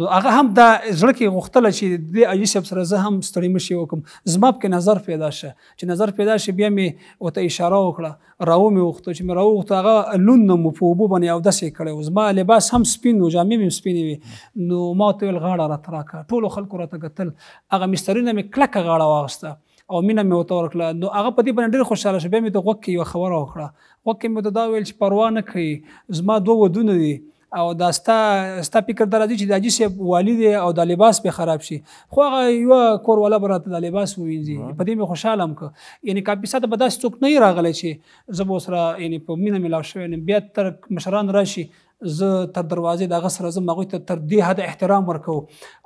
نو هغه هم د زړه کې غختله چې د ایسب سره زه هم ستړي مشي وکم زما په نظر پیدا شه چې نظر پیدا شه بیا می وته اشاره وکړه راو می وخته چې می راو وخته هغه لون مو په وبو باندې او داسې کړو زما لباس هم سپین او جامې هم سپینې وي نو ما ته غاړه را تراکه ټول خلکو را ته قتل هغه مسترونه مې کلکه غاړه واغسته او مینه مې وته ورکړه نو هغه په دې باندې ډېر خوشاله شو بیا مې د غوږ کې یوه خبره وکړه غوږ کې مې دا ویل چې پروا نه کوي زما دوه ودونه دي او دا ستا ستا فکر در راځي چې د حاجي صاحب والي دی او د لباس به خراب شي خو هغه یو کور ولا براته د لباس ووینځي په دې مې خوشاله م یعنی کاپی ساته به داسې څوک نه راغلی چې زه به سره یعنی په مینه میلاو شوی بیا تر مشران راشي زه تر دروازې د غسر زم هغه ته تر دې حد احترام ورکو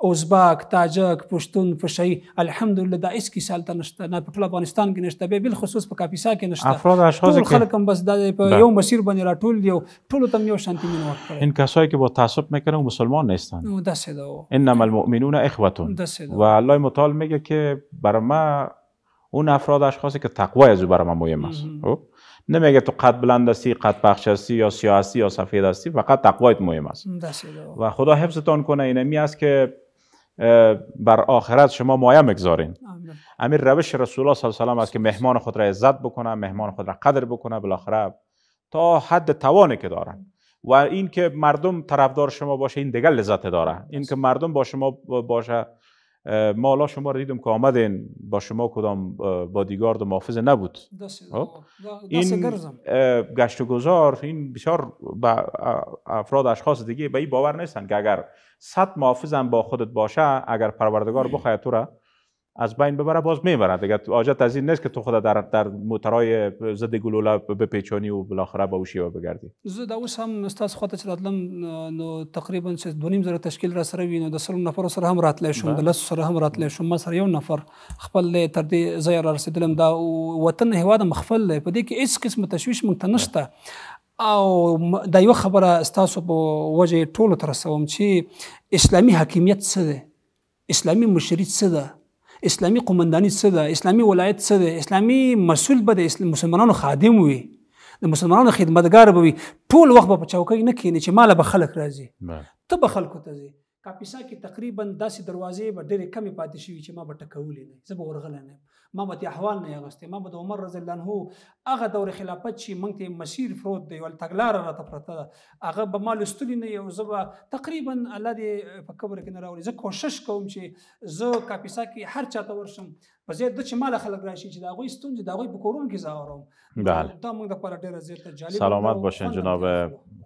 اوزباک تاجک پښتون پښی الحمدلله د اس کې سالته نشته نه په ټول افغانستان کې نشته به بل خصوص په کاپیسا کې نشته افراد اشخاص کې خلک هم بس د یو مسیر باندې راټول دی ټول تم یو شانتي مين ورکړي ان کسایی که با تعصب میکنن مسلمان نیستن دست دو انما المؤمنون اخوتون و الله متعال میگه که بر ما اون افراد اشخاصی که تقوای از او بر ما مهم است خب نمیگه تو قد بلند هستی قد پخش هستی یا سیاسی، یا سفید هستی فقط تقوایت مهم است و خدا حفظتان کنه اینمی است که بر آخرت شما مایه مگذارین امیر روش رسول الله صلی الله علیه و است که مهمان خود را عزت بکنه مهمان خود را قدر بکنه بالاخره تا حد توانی که دارن و این که مردم طرفدار شما باشه این دیگه لذت داره این که مردم با شما باشه ما حالا شما رو دیدم که آمدین با شما کدام بادیگارد و محافظ نبود خب؟ این گشت و گذار این بسیار با افراد اشخاص دیگه به این باور نیستن که اگر صد محافظم با خودت باشه اگر پروردگار بخواید تو را از بین ببره باز میبره دیگه حاجت از این نیست که تو خود در در موترای ضد گلوله بپیچانی و بالاخره به با بگردی زد اوس هم استاد خاطر چې راتلم نو تقریبا چې دو زره تشکیل را سره وینو د سلو نفر سره هم راتلی شو د لس بله. سره هم راتلی شو ما سره یو نفر خپل تر دې ځای را رسیدلم دا وطن هواد مخفل په دې کې هیڅ قسم تشویش مونږ نشته او دا یو خبره استاد په وجه ټولو ترسوم چې اسلامي حاکمیت څه ده اسلامي مشرید څه ده اسلامي قومنداني څه ده اسلامي ولایت څه ده اسلامي مسول به د مسلمانانو خادم وي د مسلمانانو خدمتګار به وي ټول وخت به په چوکۍ نه کینی چې مال به خلک راځي ته به خلکو ته ځي کاپیسا کې تقریبا داسې دروازې به ډېرې کمې پاتې شوي چې ما به ټکولې نه زه به ورغلی نه ما به احوال نه غستې ما به د عمر رضی الله عنه هغه دور خلافت چې مونږ ته مسیر فرود دی ول تګلار را ته پرته هغه به مال استلی نه یو زبا تقریبا الله دې په قبر کې نه راوړي زه کوشش کوم چې زه کاپیسا کې هر چاته ورشم په زیات د چې مال خلک راشي چې دا غوي ستونزې دا غوي په کورون کې زاورم بله دا موږ د پر ډیر زیات جالب سلامت باشین جناب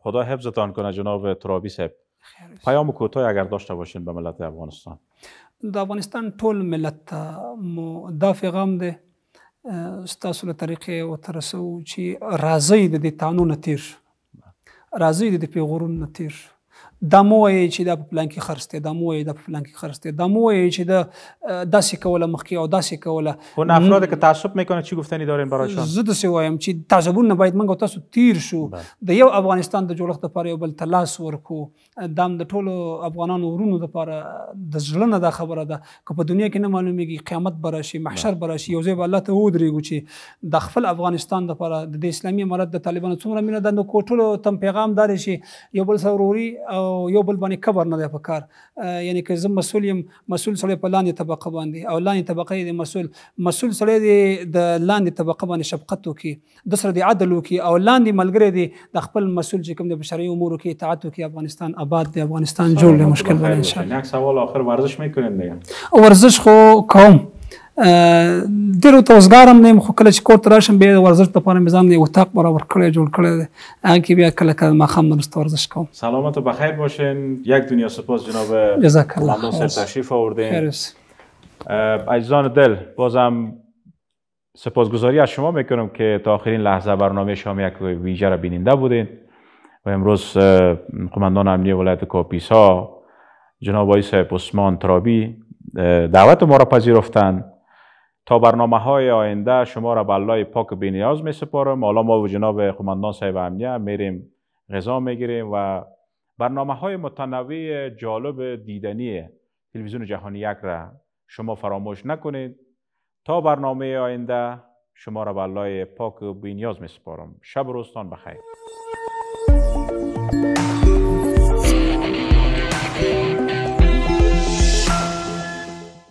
خدا حفظتان کنه جناب ترابی صاحب پیام کوتاه اگر داشته باشین به ملت افغانستان د افغانستان ټول ملت ته مو دا پیغام دی ستاسو له طریقې وترسو چې راځئ د دې تانو نه تیر راځئ د دې پیغورونو نه تیر شو دا موي چې دا په پلان کې خرڅ دی دا موي دا په پلان کې خرڅ دی دا موي چې دا داسې کوله مخکې او داسې کوله هنا افراد که تعصب میکنه چی گفتنی دارین براشون زه داسې وایم چې تعصبون نه باید موږ تاسو تیر شو د یو افغانستان د جوړښت لپاره یو بل تلاس ورکو دام د ټولو افغانانو ورونو لپاره د ځړه نه دا خبره ده که په دنیا کې نه معلومیږي قیامت به راشي محشر به راشي یو ځای به الله ته ودرېږو چې د خپل افغانستان لپاره د اسلامي امارت د طالبانو څومره مینه ده نو کوټلو تم پیغام دار شي یو بل سره وروري او او یو بل باندې کبر نه دی په کار یعنی که زه مسول یم مسول سړی په لاندې طبقه باندې او لاندې طبقه دی مسول مسول سړی دی د لاندې طبقه باندې شفقت وکي د سره دی عدل وکي او لاندې ملګری دی د خپل مسول چې کوم د بشري امور کې اطاعت وکي افغانستان آباد دی افغانستان جوړ دی مشکل نه انشاء الله سوال اخر ورزش میکنین دیگه ورزش خو کوم ډېر ورته وزګار هم نه یم خو کله کور ته راشم بیا د ورزش دپاره مې ځان اتاق برابر کړی جوړ کړی دی کې بیا کله کله ماښام درسته ورزش کوم سلامت و بخیر باشین یک دنیا سپاس جناب جزاکالله تشریف آوردین عزیزان دل بازم سپاسگزاری از شما میکنم که تا آخرین لحظه برنامه شام یک ویژه را بیننده بودین و امروز قماندان امنی ولایت کاپیسا جناب آقای صاحب عثمان ترابی دعوت ما را پذیرفتند تا برنامه های آینده شما را به الله پاک و بینیاز می سپارم حالا ما و جناب قماندان صاحب امنیه میریم غذا میگیریم و برنامه های متنوع جالب دیدنی تلویزیون جهانی یک را شما فراموش نکنید تا برنامه آینده شما را به الله پاک و بینیاز می سپارم شب روزتان بخیر